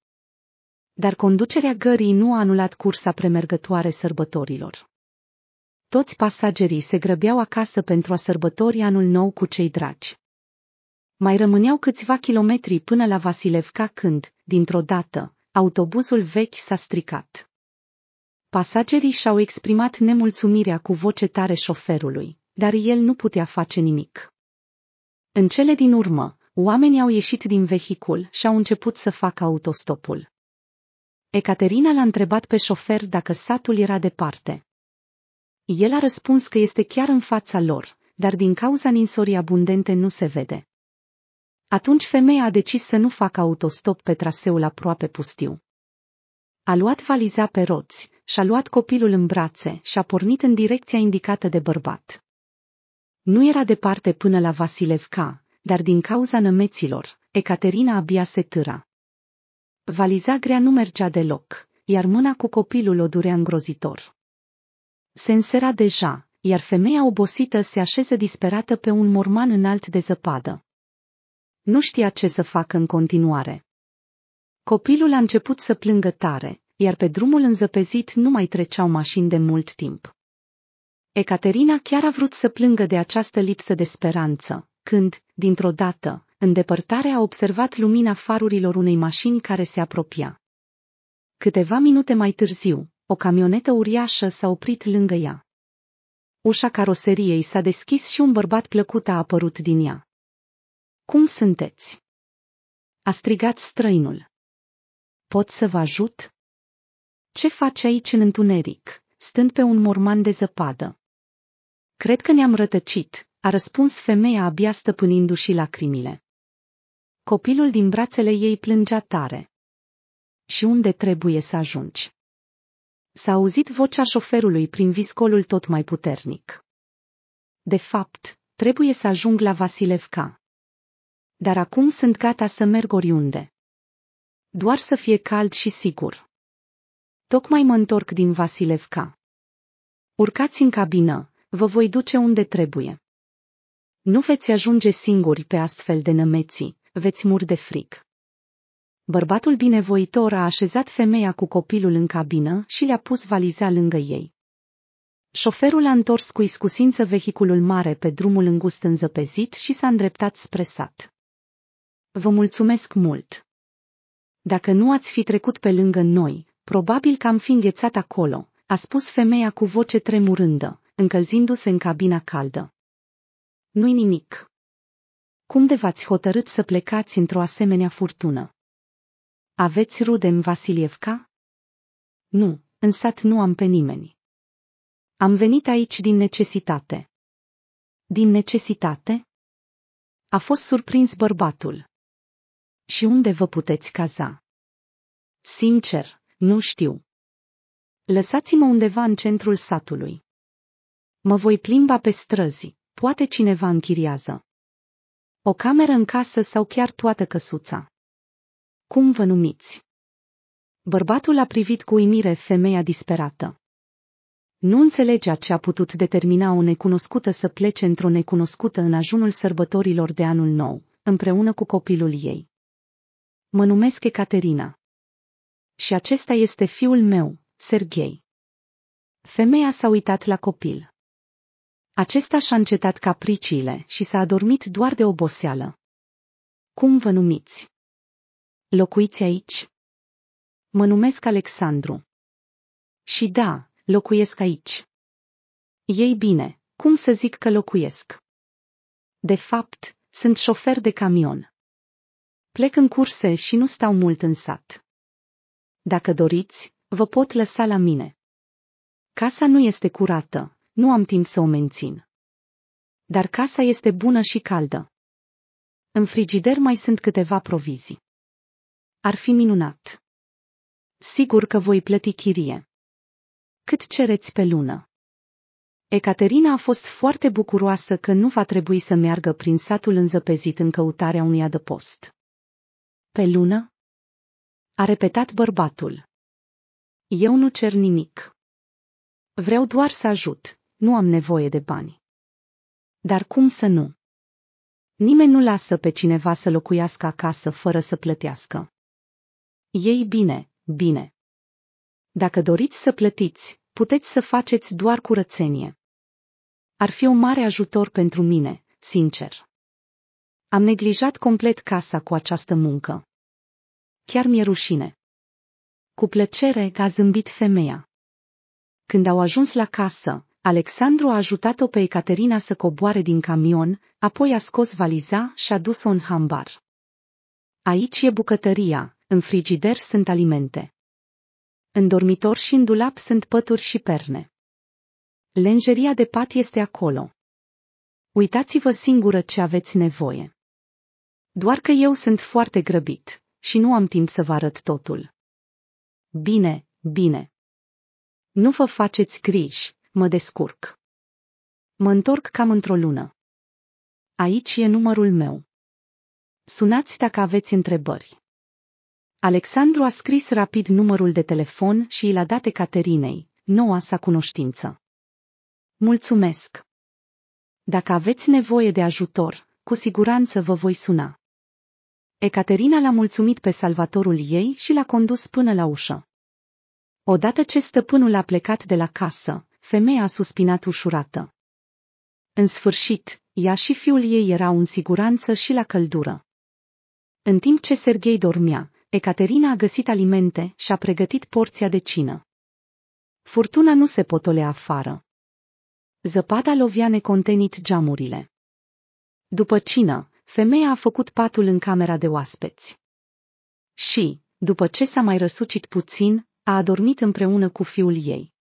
Dar conducerea gării nu a anulat cursa premergătoare sărbătorilor. Toți pasagerii se grăbeau acasă pentru a sărbători anul nou cu cei dragi. Mai rămâneau câțiva kilometri până la Vasilevca când, dintr-o dată, autobuzul vechi s-a stricat. Pasagerii și-au exprimat nemulțumirea cu voce tare șoferului, dar el nu putea face nimic. În cele din urmă, oamenii au ieșit din vehicul și au început să facă autostopul. Ecaterina l-a întrebat pe șofer dacă satul era departe. El a răspuns că este chiar în fața lor, dar din cauza ninsorii abundente nu se vede. Atunci femeia a decis să nu facă autostop pe traseul aproape pustiu. A luat valiza pe roți, și-a luat copilul în brațe și a pornit în direcția indicată de bărbat. Nu era departe până la Vasilevka, dar din cauza nămeților, Ecaterina abia se târa. Valiza grea nu mergea deloc, iar mâna cu copilul o durea îngrozitor. Se însera deja, iar femeia obosită se așeză disperată pe un morman înalt de zăpadă nu știa ce să facă în continuare. Copilul a început să plângă tare, iar pe drumul înzăpezit nu mai treceau mașini de mult timp. Ecaterina chiar a vrut să plângă de această lipsă de speranță, când, dintr-o dată, în depărtare a observat lumina farurilor unei mașini care se apropia. Câteva minute mai târziu, o camionetă uriașă s-a oprit lângă ea. Ușa caroseriei s-a deschis și un bărbat plăcut a apărut din ea. Cum sunteți? A strigat străinul. Pot să vă ajut? Ce faci aici în întuneric, stând pe un morman de zăpadă? Cred că ne-am rătăcit, a răspuns femeia abia stăpânindu-și lacrimile. Copilul din brațele ei plângea tare. Și unde trebuie să ajungi? S-a auzit vocea șoferului prin viscolul tot mai puternic. De fapt, trebuie să ajung la Vasilevka, dar acum sunt gata să merg oriunde. Doar să fie cald și sigur. Tocmai mă întorc din Vasilevka. Urcați în cabină, vă voi duce unde trebuie. Nu veți ajunge singuri pe astfel de nămeții, veți muri de fric. Bărbatul binevoitor a așezat femeia cu copilul în cabină și le-a pus valiza lângă ei. Șoferul a întors cu iscusință vehiculul mare pe drumul îngust înzăpezit și s-a îndreptat spre sat. Vă mulțumesc mult! Dacă nu ați fi trecut pe lângă noi, probabil că am fi înghețat acolo, a spus femeia cu voce tremurândă, încălzindu-se în cabina caldă. Nu-i nimic. Cum de v-ați hotărât să plecați într-o asemenea furtună? Aveți rude în Vasilievca? Nu, în sat nu am pe nimeni. Am venit aici din necesitate. Din necesitate? A fost surprins bărbatul și unde vă puteți caza. Sincer, nu știu. Lăsați-mă undeva în centrul satului. Mă voi plimba pe străzi, poate cineva închiriază. O cameră în casă sau chiar toată căsuța. Cum vă numiți? Bărbatul a privit cu uimire femeia disperată. Nu înțelegea ce a putut determina o necunoscută să plece într-o necunoscută în ajunul sărbătorilor de anul nou, împreună cu copilul ei. Mă numesc Ecaterina. Și acesta este fiul meu, Serghei. Femeia s-a uitat la copil. Acesta și-a încetat capriciile și s-a adormit doar de oboseală. Cum vă numiți? Locuiți aici? Mă numesc Alexandru. Și da, locuiesc aici. Ei bine, cum să zic că locuiesc? De fapt, sunt șofer de camion. Plec în curse și nu stau mult în sat. Dacă doriți, vă pot lăsa la mine. Casa nu este curată, nu am timp să o mențin. Dar casa este bună și caldă. În frigider mai sunt câteva provizii. Ar fi minunat. Sigur că voi plăti chirie. Cât cereți pe lună? Ecaterina a fost foarte bucuroasă că nu va trebui să meargă prin satul înzăpezit în căutarea unui adăpost. Pe lună? A repetat bărbatul. Eu nu cer nimic. Vreau doar să ajut, nu am nevoie de bani. Dar cum să nu? Nimeni nu lasă pe cineva să locuiască acasă fără să plătească. Ei bine, bine. Dacă doriți să plătiți, puteți să faceți doar curățenie. Ar fi un mare ajutor pentru mine, sincer. Am neglijat complet casa cu această muncă. Chiar mi-e rușine. Cu plăcere a zâmbit femeia. Când au ajuns la casă, Alexandru a ajutat-o pe Ecaterina să coboare din camion, apoi a scos valiza și a dus-o în hambar. Aici e bucătăria, în frigider sunt alimente. În dormitor și în dulap sunt pături și perne. Lenjeria de pat este acolo. Uitați-vă singură ce aveți nevoie. Doar că eu sunt foarte grăbit și nu am timp să vă arăt totul. Bine, bine. Nu vă faceți griji, mă descurc. Mă întorc cam într-o lună. Aici e numărul meu. Sunați dacă aveți întrebări. Alexandru a scris rapid numărul de telefon și i l-a dat Caterinei, noua sa cunoștință. Mulțumesc! Dacă aveți nevoie de ajutor, cu siguranță vă voi suna. Ecaterina l-a mulțumit pe salvatorul ei și l-a condus până la ușă. Odată ce stăpânul a plecat de la casă, femeia a suspinat ușurată. În sfârșit, ea și fiul ei erau în siguranță și la căldură. În timp ce Serghei dormea, Ecaterina a găsit alimente și a pregătit porția de cină. Furtuna nu se potolea afară. Zăpada lovia necontenit geamurile. După cină, femeia a făcut patul în camera de oaspeți. Și, după ce s-a mai răsucit puțin, a adormit împreună cu fiul ei.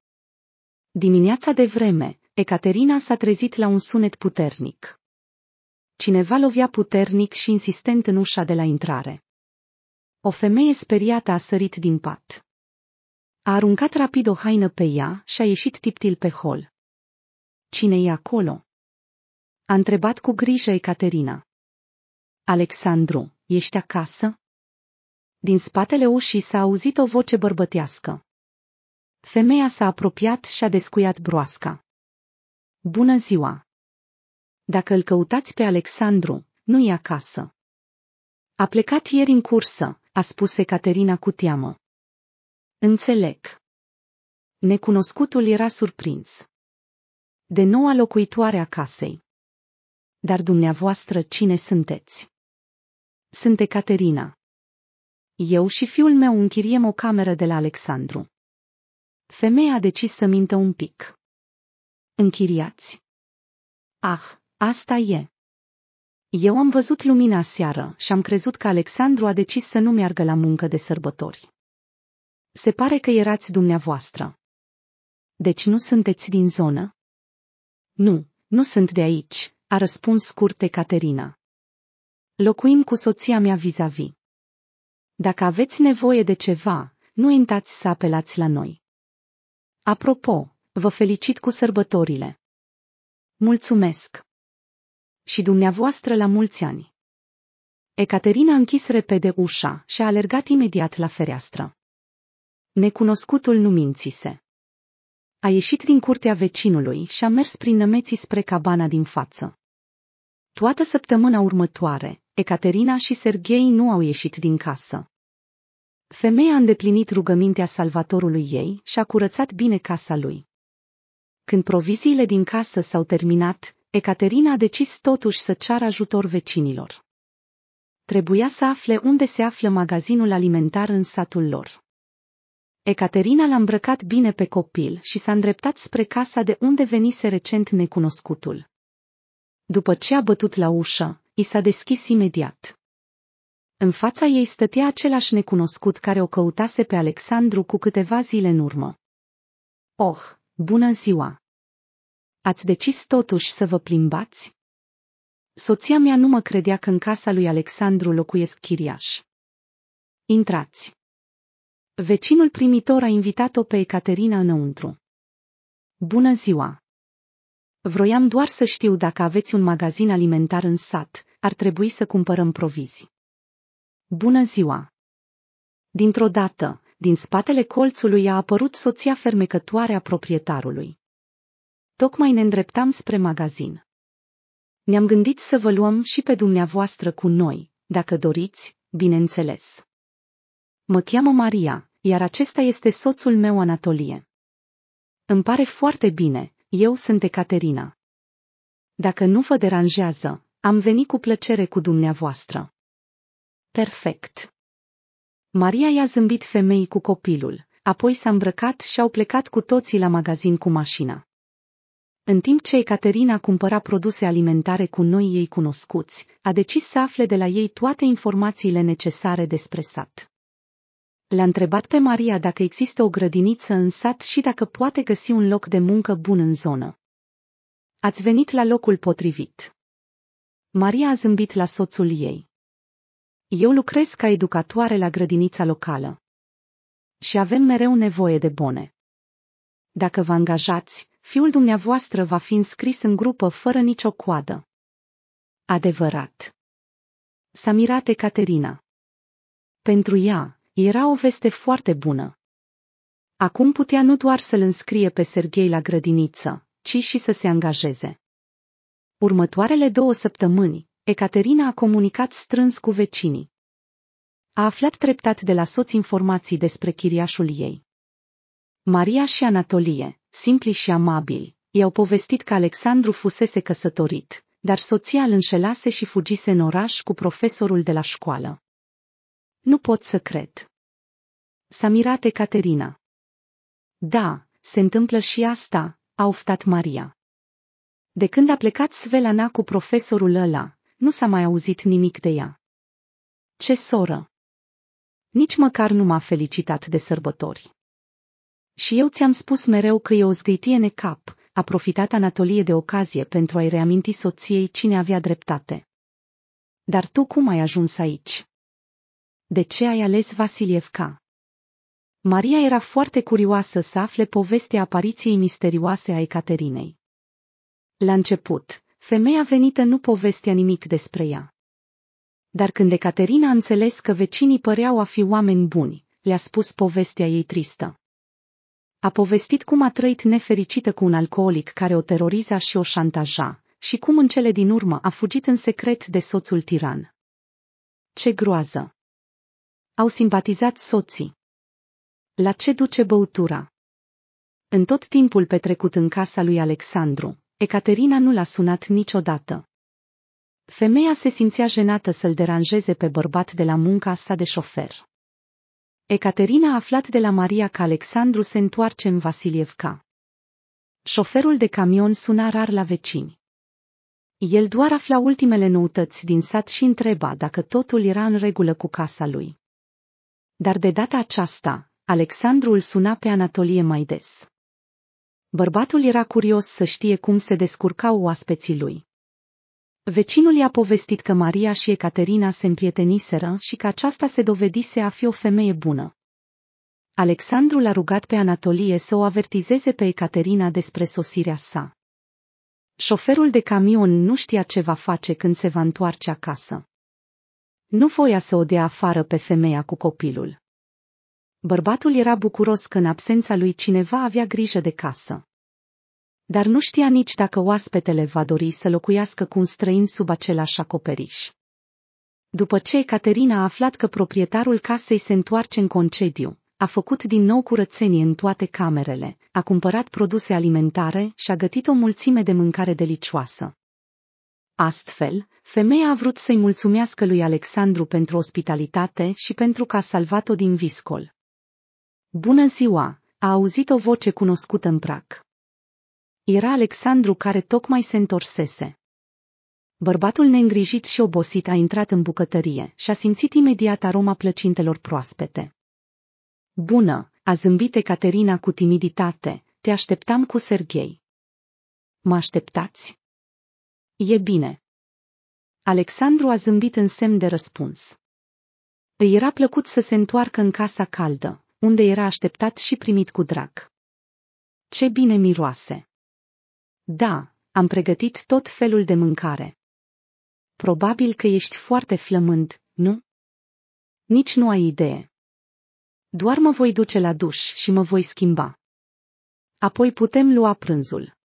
Dimineața de vreme, Ecaterina s-a trezit la un sunet puternic. Cineva lovia puternic și insistent în ușa de la intrare. O femeie speriată a sărit din pat. A aruncat rapid o haină pe ea și a ieșit tiptil pe hol. Cine e acolo? A întrebat cu grijă Ecaterina. Alexandru, ești acasă? Din spatele ușii s-a auzit o voce bărbătească. Femeia s-a apropiat și a descuiat broasca. Bună ziua! Dacă îl căutați pe Alexandru, nu e acasă. A plecat ieri în cursă, a spus Caterina cu teamă. Înțeleg. Necunoscutul era surprins. De noua locuitoare a casei. Dar dumneavoastră cine sunteți? Sunt Ecaterina. Eu și fiul meu închiriem o cameră de la Alexandru. Femeia a decis să mintă un pic. Închiriați. Ah, asta e. Eu am văzut lumina seară și am crezut că Alexandru a decis să nu meargă la muncă de sărbători. Se pare că erați dumneavoastră. Deci nu sunteți din zonă? Nu, nu sunt de aici, a răspuns scurte Caterina. Locuim cu soția mea vis-a-vis. Dacă aveți nevoie de ceva, nu intați să apelați la noi. Apropo, vă felicit cu sărbătorile. Mulțumesc! Și dumneavoastră la mulți ani! Ecaterina a închis repede ușa și a alergat imediat la fereastră. Necunoscutul nu mințise. A ieșit din curtea vecinului și a mers prin nămeții spre cabana din față. Toată săptămâna următoare, Ecaterina și Serghei nu au ieșit din casă. Femeia a îndeplinit rugămintea salvatorului ei și a curățat bine casa lui. Când proviziile din casă s-au terminat, Ecaterina a decis totuși să ceară ajutor vecinilor. Trebuia să afle unde se află magazinul alimentar în satul lor. Ecaterina l-a îmbrăcat bine pe copil și s-a îndreptat spre casa de unde venise recent necunoscutul. După ce a bătut la ușă, i s-a deschis imediat. În fața ei stătea același necunoscut care o căutase pe Alexandru cu câteva zile în urmă. Oh, bună ziua! Ați decis totuși să vă plimbați? Soția mea nu mă credea că în casa lui Alexandru locuiesc chiriaș. Intrați! Vecinul primitor a invitat-o pe Ecaterina înăuntru. Bună ziua! Vroiam doar să știu dacă aveți un magazin alimentar în sat, ar trebui să cumpărăm provizii. Bună ziua! Dintr-o dată, din spatele colțului a apărut soția fermecătoare a proprietarului. Tocmai ne îndreptam spre magazin. Ne-am gândit să vă luăm și pe dumneavoastră cu noi, dacă doriți, bineînțeles. Mă cheamă Maria, iar acesta este soțul meu Anatolie. Îmi pare foarte bine, eu sunt Ecaterina. Dacă nu vă deranjează, am venit cu plăcere cu dumneavoastră. Perfect. Maria i-a zâmbit femeii cu copilul, apoi s-a îmbrăcat și au plecat cu toții la magazin cu mașina. În timp ce Ecaterina cumpăra produse alimentare cu noi ei cunoscuți, a decis să afle de la ei toate informațiile necesare despre sat. L-a întrebat pe Maria dacă există o grădiniță în sat și dacă poate găsi un loc de muncă bun în zonă. Ați venit la locul potrivit. Maria a zâmbit la soțul ei. Eu lucrez ca educatoare la grădinița locală. Și avem mereu nevoie de bone. Dacă vă angajați, fiul dumneavoastră va fi înscris în grupă fără nicio coadă. Adevărat. S-a mirat Caterina. Pentru ea, era o veste foarte bună. Acum putea nu doar să-l înscrie pe Serghei la grădiniță, ci și să se angajeze. Următoarele două săptămâni, Ecaterina a comunicat strâns cu vecinii. A aflat treptat de la soț informații despre chiriașul ei. Maria și Anatolie, simpli și amabili, i-au povestit că Alexandru fusese căsătorit, dar soția îl înșelase și fugise în oraș cu profesorul de la școală. Nu pot să cred. S-a mirat Ecaterina. Da, se întâmplă și asta, a oftat Maria. De când a plecat Svelana cu profesorul ăla, nu s-a mai auzit nimic de ea. Ce soră! Nici măcar nu m-a felicitat de sărbători. Și eu ți-am spus mereu că e o zgâitie necap, a profitat Anatolie de ocazie pentru a-i reaminti soției cine avea dreptate. Dar tu cum ai ajuns aici? De ce ai ales Vasilievka? Maria era foarte curioasă să afle povestea apariției misterioase a Ecaterinei. La început, femeia venită nu povestea nimic despre ea. Dar când Ecaterina a înțeles că vecinii păreau a fi oameni buni, le-a spus povestea ei tristă. A povestit cum a trăit nefericită cu un alcoolic care o teroriza și o șantaja, și cum în cele din urmă a fugit în secret de soțul tiran. Ce groază! Au simpatizat soții. La ce duce băutura? În tot timpul petrecut în casa lui Alexandru, Ecaterina nu l-a sunat niciodată. Femeia se simțea jenată să-l deranjeze pe bărbat de la munca sa de șofer. Ecaterina a aflat de la Maria că Alexandru se întoarce în Vasilievca. Șoferul de camion suna rar la vecini. El doar afla ultimele noutăți din sat și întreba dacă totul era în regulă cu casa lui. Dar de data aceasta, Alexandru îl suna pe Anatolie mai des. Bărbatul era curios să știe cum se descurcau oaspeții lui. Vecinul i-a povestit că Maria și Ecaterina se împrieteniseră și că aceasta se dovedise a fi o femeie bună. Alexandru l-a rugat pe Anatolie să o avertizeze pe Ecaterina despre sosirea sa. Șoferul de camion nu știa ce va face când se va întoarce acasă. Nu voia să o dea afară pe femeia cu copilul. Bărbatul era bucuros că în absența lui cineva avea grijă de casă. Dar nu știa nici dacă oaspetele va dori să locuiască cu un străin sub același acoperiș. După ce Caterina a aflat că proprietarul casei se întoarce în concediu, a făcut din nou curățenie în toate camerele, a cumpărat produse alimentare și a gătit o mulțime de mâncare delicioasă. Astfel, femeia a vrut să-i mulțumească lui Alexandru pentru ospitalitate și pentru că a salvat-o din viscol. Bună ziua! A auzit o voce cunoscută în prac. Era Alexandru care tocmai se întorsese. Bărbatul neîngrijit și obosit a intrat în bucătărie și a simțit imediat aroma plăcintelor proaspete. Bună, a zâmbit Caterina cu timiditate, te așteptam cu Serghei. Mă așteptați? E bine. Alexandru a zâmbit în semn de răspuns. Îi era plăcut să se întoarcă în casa caldă, unde era așteptat și primit cu drag. Ce bine miroase! Da, am pregătit tot felul de mâncare. Probabil că ești foarte flămând, nu? Nici nu ai idee. Doar mă voi duce la duș și mă voi schimba. Apoi putem lua prânzul.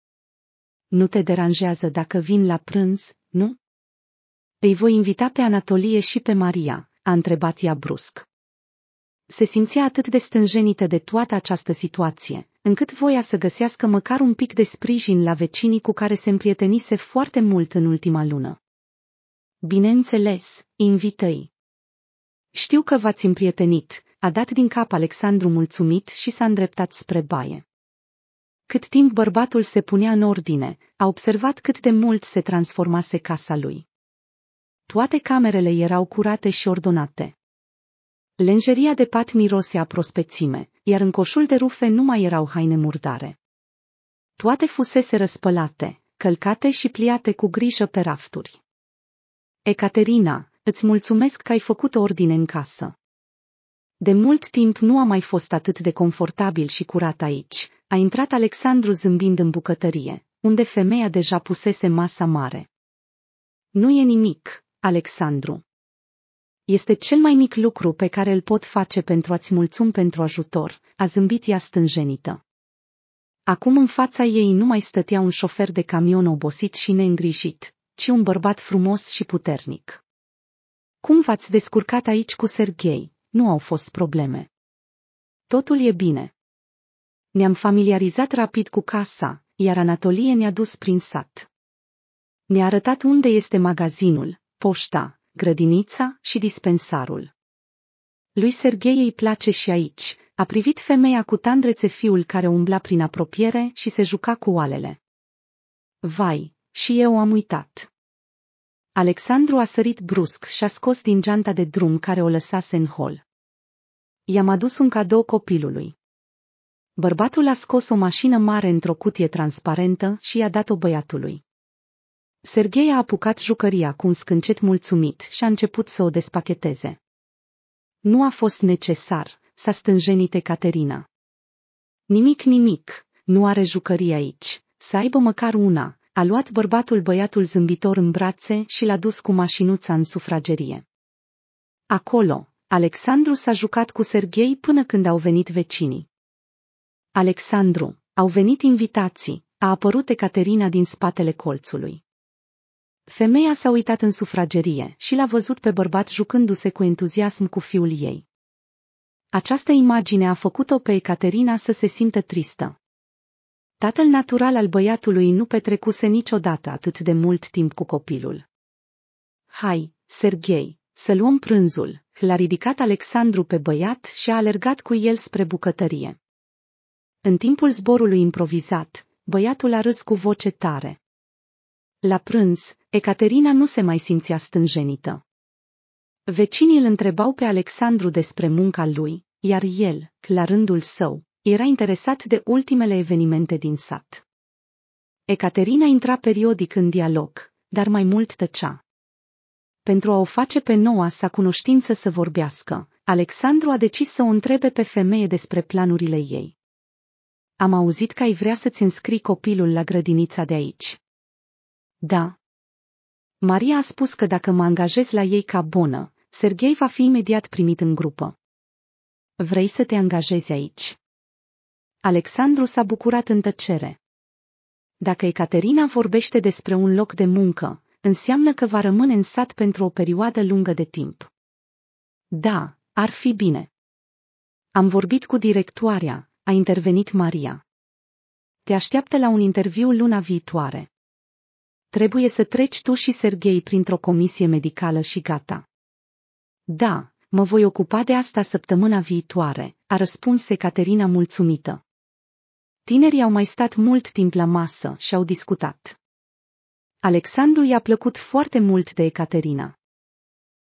Nu te deranjează dacă vin la prânz, nu? Îi voi invita pe Anatolie și pe Maria, a întrebat ea brusc se simțea atât de stânjenită de toată această situație, încât voia să găsească măcar un pic de sprijin la vecinii cu care se împrietenise foarte mult în ultima lună. Bineînțeles, invităi. i Știu că v-ați împrietenit, a dat din cap Alexandru mulțumit și s-a îndreptat spre baie. Cât timp bărbatul se punea în ordine, a observat cât de mult se transformase casa lui. Toate camerele erau curate și ordonate. Lenjeria de pat mirosea prospețime, iar în coșul de rufe nu mai erau haine murdare. Toate fusese răspălate, călcate și pliate cu grijă pe rafturi. Ecaterina, îți mulțumesc că ai făcut ordine în casă. De mult timp nu a mai fost atât de confortabil și curat aici, a intrat Alexandru zâmbind în bucătărie, unde femeia deja pusese masa mare. Nu e nimic, Alexandru. Este cel mai mic lucru pe care îl pot face pentru a-ți mulțum pentru ajutor, a zâmbit ea stânjenită. Acum în fața ei nu mai stătea un șofer de camion obosit și neîngrijit, ci un bărbat frumos și puternic. Cum v-ați descurcat aici cu Serghei? Nu au fost probleme. Totul e bine. Ne-am familiarizat rapid cu casa, iar Anatolie ne-a dus prin sat. Ne-a arătat unde este magazinul, poșta, grădinița și dispensarul. Lui Serghei îi place și aici, a privit femeia cu tandrețe fiul care umbla prin apropiere și se juca cu oalele. Vai, și eu am uitat. Alexandru a sărit brusc și a scos din geanta de drum care o lăsase în hol. I-am adus un cadou copilului. Bărbatul a scos o mașină mare într-o cutie transparentă și i-a dat-o băiatului. Serghei a apucat jucăria cu un scâncet mulțumit și a început să o despacheteze. Nu a fost necesar, s-a stânjenit Caterina. Nimic, nimic, nu are jucărie aici, să aibă măcar una, a luat bărbatul băiatul zâmbitor în brațe și l-a dus cu mașinuța în sufragerie. Acolo, Alexandru s-a jucat cu Serghei până când au venit vecinii. Alexandru, au venit invitații, a apărut Ecaterina din spatele colțului. Femeia s-a uitat în sufragerie și l-a văzut pe bărbat jucându-se cu entuziasm cu fiul ei. Această imagine a făcut-o pe Ecaterina să se simtă tristă. Tatăl natural al băiatului nu petrecuse niciodată atât de mult timp cu copilul. Hai, Serghei, să luăm prânzul, l-a ridicat Alexandru pe băiat și a alergat cu el spre bucătărie. În timpul zborului improvizat, băiatul a râs cu voce tare. La prânz, Ecaterina nu se mai simțea stânjenită. Vecinii îl întrebau pe Alexandru despre munca lui, iar el, la rândul său, era interesat de ultimele evenimente din sat. Ecaterina intra periodic în dialog, dar mai mult tăcea. Pentru a o face pe noua sa cunoștință să vorbească, Alexandru a decis să o întrebe pe femeie despre planurile ei. Am auzit că ai vrea să-ți înscrii copilul la grădinița de aici. Da. Maria a spus că dacă mă angajez la ei ca bună, Serghei va fi imediat primit în grupă. Vrei să te angajezi aici? Alexandru s-a bucurat în tăcere. Dacă Ecaterina vorbește despre un loc de muncă, înseamnă că va rămâne în sat pentru o perioadă lungă de timp. Da, ar fi bine. Am vorbit cu directoarea, a intervenit Maria. Te așteaptă la un interviu luna viitoare. Trebuie să treci tu și Serghei printr-o comisie medicală și gata. Da, mă voi ocupa de asta săptămâna viitoare, a răspuns Caterina mulțumită. Tinerii au mai stat mult timp la masă și au discutat. Alexandru i-a plăcut foarte mult de Ecaterina.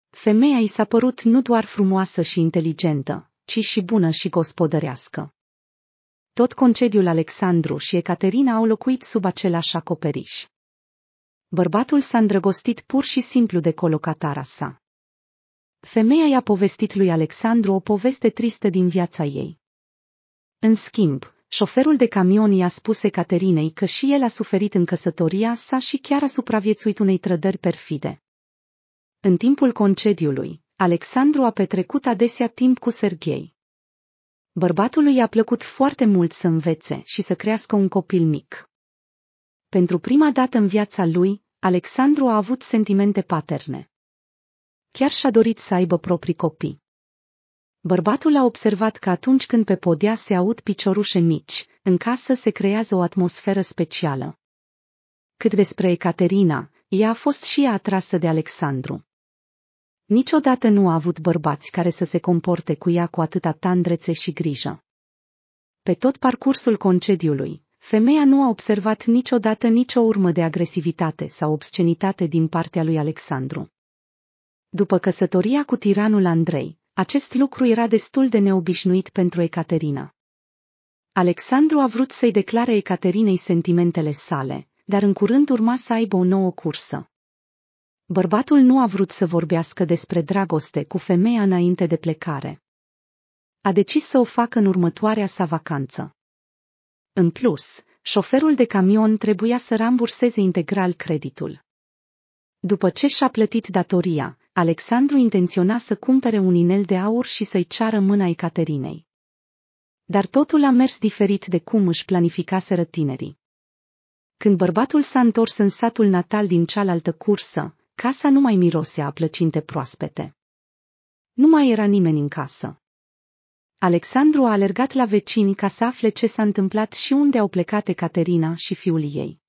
Femeia i s-a părut nu doar frumoasă și inteligentă, ci și bună și gospodărească. Tot concediul Alexandru și Ecaterina au locuit sub același acoperiș. Bărbatul s-a îndrăgostit pur și simplu de colocatara sa. Femeia i-a povestit lui Alexandru o poveste tristă din viața ei. În schimb, șoferul de camion i-a spus Ecaterinei că și el a suferit în căsătoria sa și chiar a supraviețuit unei trădări perfide. În timpul concediului, Alexandru a petrecut adesea timp cu Serghei. Bărbatului i-a plăcut foarte mult să învețe și să crească un copil mic. Pentru prima dată în viața lui, Alexandru a avut sentimente paterne. Chiar și-a dorit să aibă proprii copii. Bărbatul a observat că atunci când pe podea se aud piciorușe mici, în casă se creează o atmosferă specială. Cât despre Ecaterina, ea a fost și ea atrasă de Alexandru. Niciodată nu a avut bărbați care să se comporte cu ea cu atâta tandrețe și grijă. Pe tot parcursul concediului, Femeia nu a observat niciodată nicio urmă de agresivitate sau obscenitate din partea lui Alexandru. După căsătoria cu tiranul Andrei, acest lucru era destul de neobișnuit pentru Ecaterina. Alexandru a vrut să-i declare Ecaterinei sentimentele sale, dar în curând urma să aibă o nouă cursă. Bărbatul nu a vrut să vorbească despre dragoste cu femeia înainte de plecare. A decis să o facă în următoarea sa vacanță. În plus, șoferul de camion trebuia să ramburseze integral creditul. După ce și-a plătit datoria, Alexandru intenționa să cumpere un inel de aur și să-i ceară mâna Ecaterinei. Dar totul a mers diferit de cum își planificaseră tinerii. Când bărbatul s-a întors în satul natal din cealaltă cursă, casa nu mai mirosea a plăcinte proaspete. Nu mai era nimeni în casă. Alexandru a alergat la vecini ca să afle ce s-a întâmplat și unde au plecat Ecaterina și fiul ei.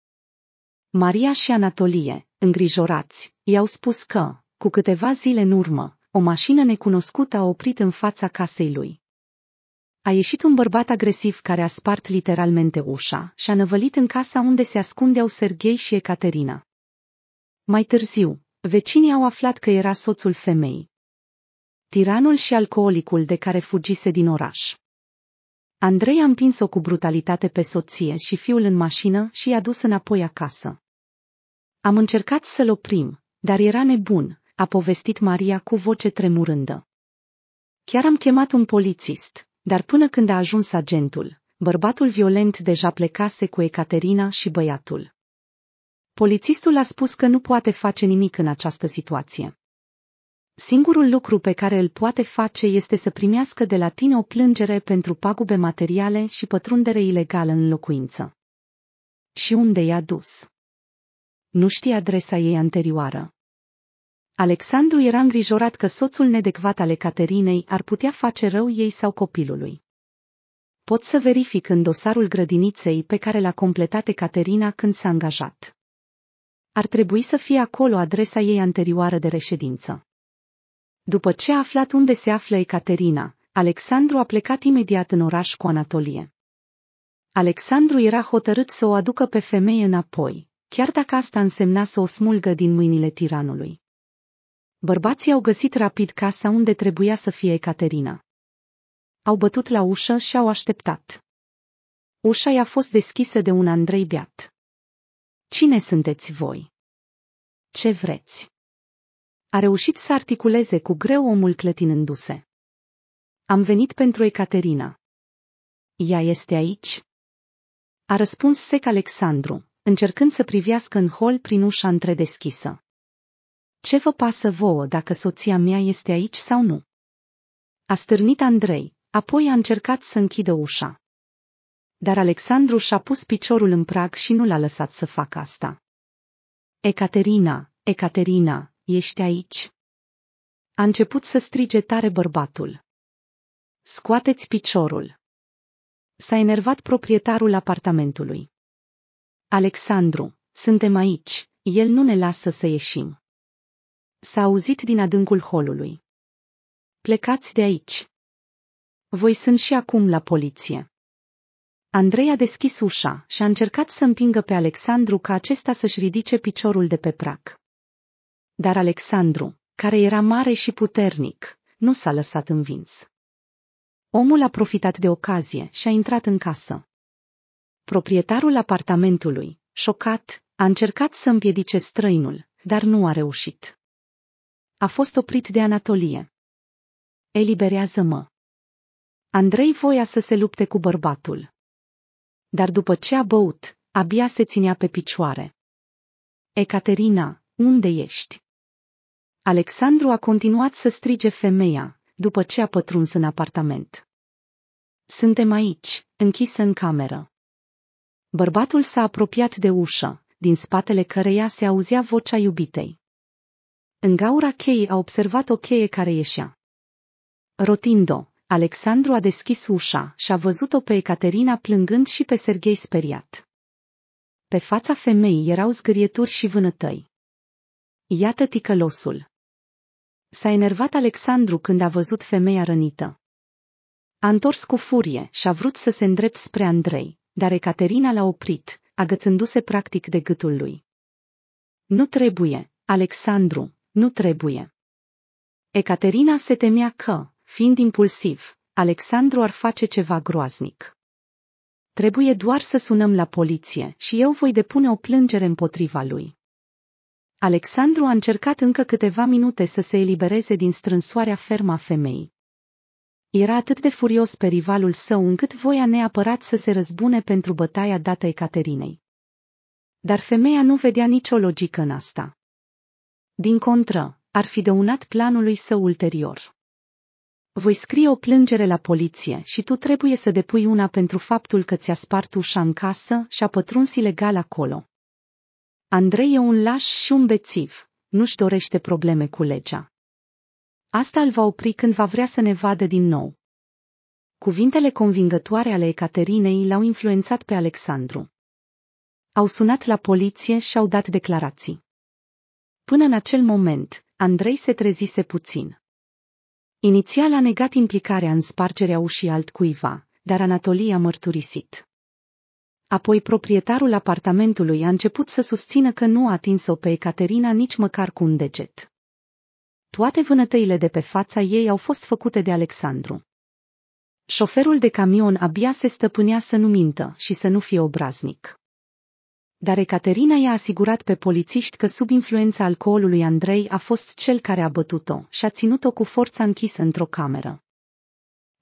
Maria și Anatolie, îngrijorați, i-au spus că, cu câteva zile în urmă, o mașină necunoscută a oprit în fața casei lui. A ieșit un bărbat agresiv care a spart literalmente ușa și a năvălit în casa unde se ascundeau Serghei și Ecaterina. Mai târziu, vecinii au aflat că era soțul femeii, tiranul și alcoolicul de care fugise din oraș. Andrei a împins-o cu brutalitate pe soție și fiul în mașină și i-a dus înapoi acasă. Am încercat să-l oprim, dar era nebun, a povestit Maria cu voce tremurândă. Chiar am chemat un polițist, dar până când a ajuns agentul, bărbatul violent deja plecase cu Ecaterina și băiatul. Polițistul a spus că nu poate face nimic în această situație. Singurul lucru pe care îl poate face este să primească de la tine o plângere pentru pagube materiale și pătrundere ilegală în locuință. Și unde i-a dus? Nu știe adresa ei anterioară. Alexandru era îngrijorat că soțul nedecvat ale Caterinei ar putea face rău ei sau copilului. Pot să verific în dosarul grădiniței pe care l-a completat Caterina când s-a angajat. Ar trebui să fie acolo adresa ei anterioară de reședință. După ce a aflat unde se află Ecaterina, Alexandru a plecat imediat în oraș cu Anatolie. Alexandru era hotărât să o aducă pe femeie înapoi, chiar dacă asta însemna să o smulgă din mâinile tiranului. Bărbații au găsit rapid casa unde trebuia să fie Ecaterina. Au bătut la ușă și au așteptat. Ușa i-a fost deschisă de un Andrei Beat. Cine sunteți voi? Ce vreți? A reușit să articuleze cu greu omul clătinându-se. Am venit pentru Ecaterina. Ea este aici? A răspuns sec Alexandru, încercând să privească în hol prin ușa întredeschisă. Ce vă pasă vouă dacă soția mea este aici sau nu? A stârnit Andrei, apoi a încercat să închidă ușa. Dar Alexandru și-a pus piciorul în prag și nu l-a lăsat să facă asta. Ecaterina, Ecaterina, ești aici? A început să strige tare bărbatul. Scoateți piciorul. S-a enervat proprietarul apartamentului. Alexandru, suntem aici, el nu ne lasă să ieșim. S-a auzit din adâncul holului. Plecați de aici. Voi sunt și acum la poliție. Andrei a deschis ușa și a încercat să împingă pe Alexandru ca acesta să-și ridice piciorul de pe prac. Dar Alexandru, care era mare și puternic, nu s-a lăsat învins. Omul a profitat de ocazie și a intrat în casă. Proprietarul apartamentului, șocat, a încercat să împiedice străinul, dar nu a reușit. A fost oprit de Anatolie. Eliberează-mă! Andrei voia să se lupte cu bărbatul. Dar după ce a băut, abia se ținea pe picioare. Ecaterina, unde ești? Alexandru a continuat să strige femeia, după ce a pătruns în apartament. Suntem aici, închisă în cameră. Bărbatul s-a apropiat de ușă, din spatele căreia se auzea vocea iubitei. În gaura cheii a observat o cheie care ieșea. Rotindo, Alexandru a deschis ușa și a văzut-o pe Ecaterina plângând și pe Serghei speriat. Pe fața femeii erau zgârieturi și vânătăi. Iată ticălosul. S-a enervat Alexandru când a văzut femeia rănită. A întors cu furie și a vrut să se îndrept spre Andrei, dar Ecaterina l-a oprit, agățându-se practic de gâtul lui. Nu trebuie, Alexandru, nu trebuie. Ecaterina se temea că, fiind impulsiv, Alexandru ar face ceva groaznic. Trebuie doar să sunăm la poliție și eu voi depune o plângere împotriva lui. Alexandru a încercat încă câteva minute să se elibereze din strânsoarea fermă a femeii. Era atât de furios pe rivalul său încât voia neapărat să se răzbune pentru bătaia dată Ecaterinei. Dar femeia nu vedea nicio logică în asta. Din contră, ar fi dăunat planului său ulterior. Voi scrie o plângere la poliție și tu trebuie să depui una pentru faptul că ți-a spart ușa în casă și a pătruns ilegal acolo, Andrei e un laș și un bețiv, nu-și dorește probleme cu legea. Asta îl va opri când va vrea să ne vadă din nou. Cuvintele convingătoare ale Ecaterinei l-au influențat pe Alexandru. Au sunat la poliție și au dat declarații. Până în acel moment, Andrei se trezise puțin. Inițial a negat implicarea în spargerea ușii altcuiva, dar Anatolia a mărturisit. Apoi proprietarul apartamentului a început să susțină că nu a atins-o pe Ecaterina nici măcar cu un deget. Toate vânătăile de pe fața ei au fost făcute de Alexandru. Șoferul de camion abia se stăpânea să nu mintă și să nu fie obraznic. Dar Ecaterina i-a asigurat pe polițiști că sub influența alcoolului Andrei a fost cel care a bătut-o și a ținut-o cu forța închisă într-o cameră.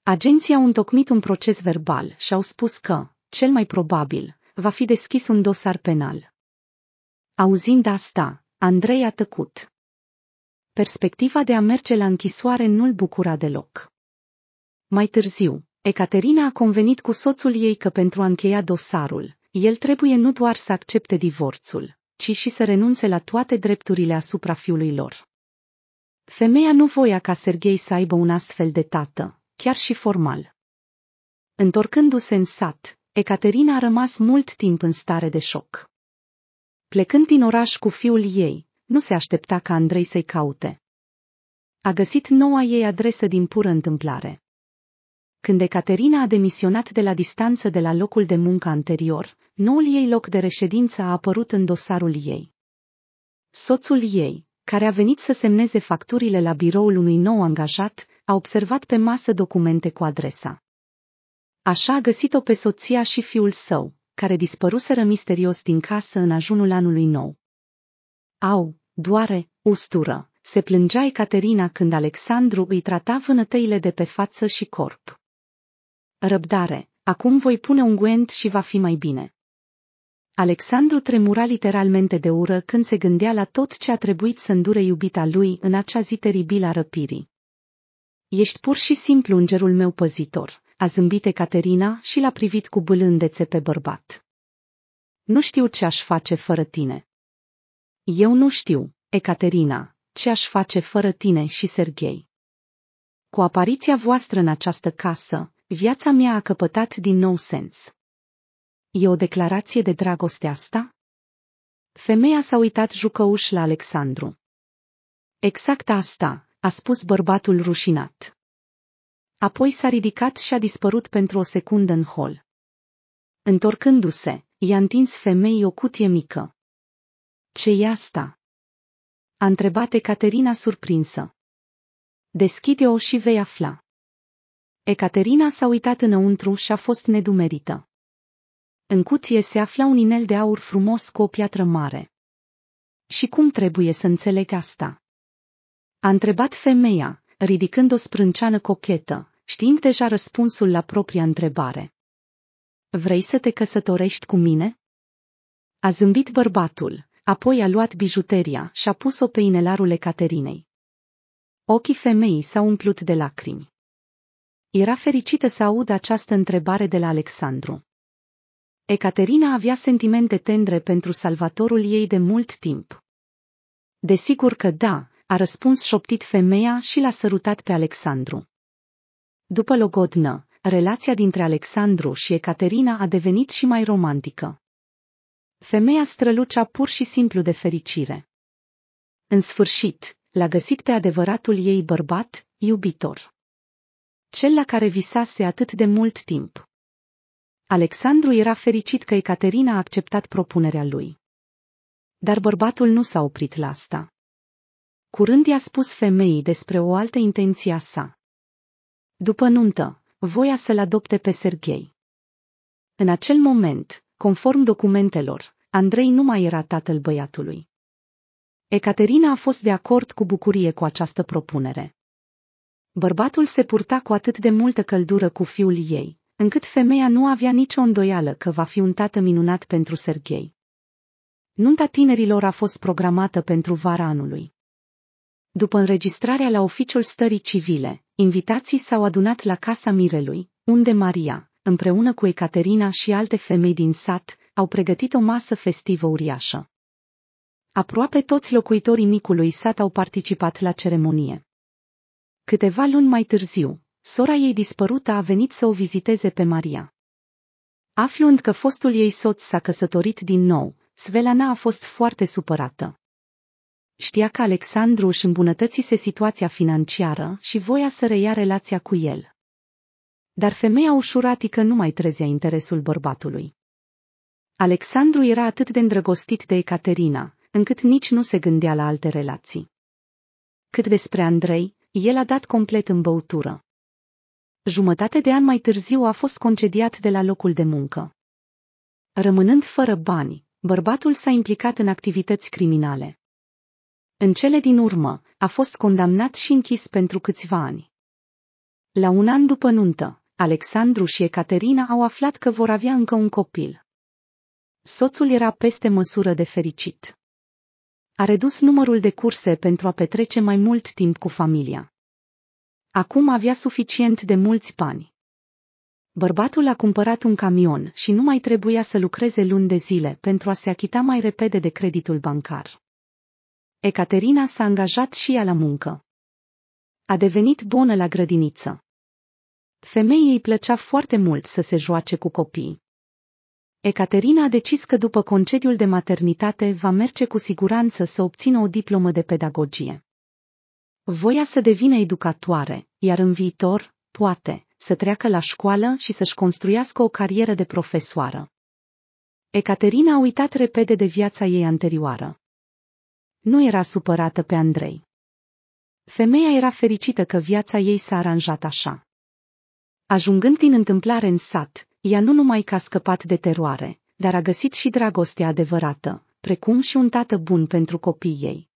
Agenții au întocmit un proces verbal și au spus că, cel mai probabil, va fi deschis un dosar penal. Auzind asta, Andrei a tăcut. Perspectiva de a merge la închisoare nu-l bucura deloc. Mai târziu, Ecaterina a convenit cu soțul ei că pentru a încheia dosarul, el trebuie nu doar să accepte divorțul, ci și să renunțe la toate drepturile asupra fiului lor. Femeia nu voia ca Serghei să aibă un astfel de tată, chiar și formal. Întorcându-se în sat, Ecaterina a rămas mult timp în stare de șoc. Plecând din oraș cu fiul ei, nu se aștepta ca Andrei să-i caute. A găsit noua ei adresă din pură întâmplare. Când Ecaterina a demisionat de la distanță de la locul de muncă anterior, noul ei loc de reședință a apărut în dosarul ei. Soțul ei, care a venit să semneze facturile la biroul unui nou angajat, a observat pe masă documente cu adresa. Așa a găsit-o pe soția și fiul său, care dispăruseră misterios din casă în ajunul anului nou. Au, doare, ustură, se plângea Caterina când Alexandru îi trata vânătăile de pe față și corp. Răbdare, acum voi pune guent și va fi mai bine. Alexandru tremura literalmente de ură când se gândea la tot ce a trebuit să îndure iubita lui în acea zi teribilă a răpirii. Ești pur și simplu îngerul meu păzitor, a zâmbit Ecaterina și l-a privit cu bâlândețe pe bărbat. Nu știu ce aș face fără tine. Eu nu știu, Ecaterina, ce aș face fără tine și Serghei. Cu apariția voastră în această casă, viața mea a căpătat din nou sens. E o declarație de dragoste asta? Femeia s-a uitat jucăuș la Alexandru. Exact asta, a spus bărbatul rușinat. Apoi s-a ridicat și a dispărut pentru o secundă în hol. Întorcându-se, i-a întins femeii o cutie mică. ce e asta?" A întrebat Ecaterina surprinsă. Deschide-o și vei afla." Ecaterina s-a uitat înăuntru și a fost nedumerită. În cutie se afla un inel de aur frumos cu o piatră mare. Și cum trebuie să înțeleg asta? A întrebat femeia, ridicând o sprânceană cochetă, știind deja răspunsul la propria întrebare. Vrei să te căsătorești cu mine? A zâmbit bărbatul, apoi a luat bijuteria și a pus-o pe inelarul Ecaterinei. Ochii femeii s-au umplut de lacrimi. Era fericită să audă această întrebare de la Alexandru. Ecaterina avea sentimente tendre pentru salvatorul ei de mult timp. Desigur că da, a răspuns șoptit femeia și l-a sărutat pe Alexandru. După logodnă, relația dintre Alexandru și Ecaterina a devenit și mai romantică. Femeia strălucea pur și simplu de fericire. În sfârșit, l-a găsit pe adevăratul ei bărbat, iubitor. Cel la care visase atât de mult timp. Alexandru era fericit că Ecaterina a acceptat propunerea lui. Dar bărbatul nu s-a oprit la asta. Curând i-a spus femeii despre o altă intenție a sa. După nuntă, voia să-l adopte pe Serghei. În acel moment, conform documentelor, Andrei nu mai era tatăl băiatului. Ecaterina a fost de acord cu bucurie cu această propunere. Bărbatul se purta cu atât de multă căldură cu fiul ei, încât femeia nu avea nicio îndoială că va fi un tată minunat pentru Serghei. Nunta tinerilor a fost programată pentru vara anului. După înregistrarea la oficiul stării civile, invitații s-au adunat la casa Mirelui, unde Maria, împreună cu Ecaterina și alte femei din sat, au pregătit o masă festivă uriașă. Aproape toți locuitorii micului sat au participat la ceremonie. Câteva luni mai târziu, sora ei dispărută a venit să o viziteze pe Maria. Aflând că fostul ei soț s-a căsătorit din nou, Svelana a fost foarte supărată. Știa că Alexandru își îmbunătățise situația financiară și voia să reia relația cu el. Dar femeia ușuratică nu mai trezea interesul bărbatului. Alexandru era atât de îndrăgostit de Ecaterina, încât nici nu se gândea la alte relații. Cât despre Andrei, el a dat complet în băutură. Jumătate de an mai târziu a fost concediat de la locul de muncă. Rămânând fără bani, bărbatul s-a implicat în activități criminale. În cele din urmă, a fost condamnat și închis pentru câțiva ani. La un an după nuntă, Alexandru și Ecaterina au aflat că vor avea încă un copil. Soțul era peste măsură de fericit. A redus numărul de curse pentru a petrece mai mult timp cu familia. Acum avea suficient de mulți bani. Bărbatul a cumpărat un camion și nu mai trebuia să lucreze luni de zile pentru a se achita mai repede de creditul bancar. Ecaterina s-a angajat și ea la muncă. A devenit bună la grădiniță. Femeii îi plăcea foarte mult să se joace cu copii. Ecaterina a decis că după concediul de maternitate va merge cu siguranță să obțină o diplomă de pedagogie. Voia să devină educatoare, iar în viitor, poate, să treacă la școală și să-și construiască o carieră de profesoară. Ecaterina a uitat repede de viața ei anterioară. Nu era supărată pe Andrei. Femeia era fericită că viața ei s-a aranjat așa. Ajungând din întâmplare în sat, ea nu numai că a scăpat de teroare, dar a găsit și dragostea adevărată, precum și un tată bun pentru copiii ei.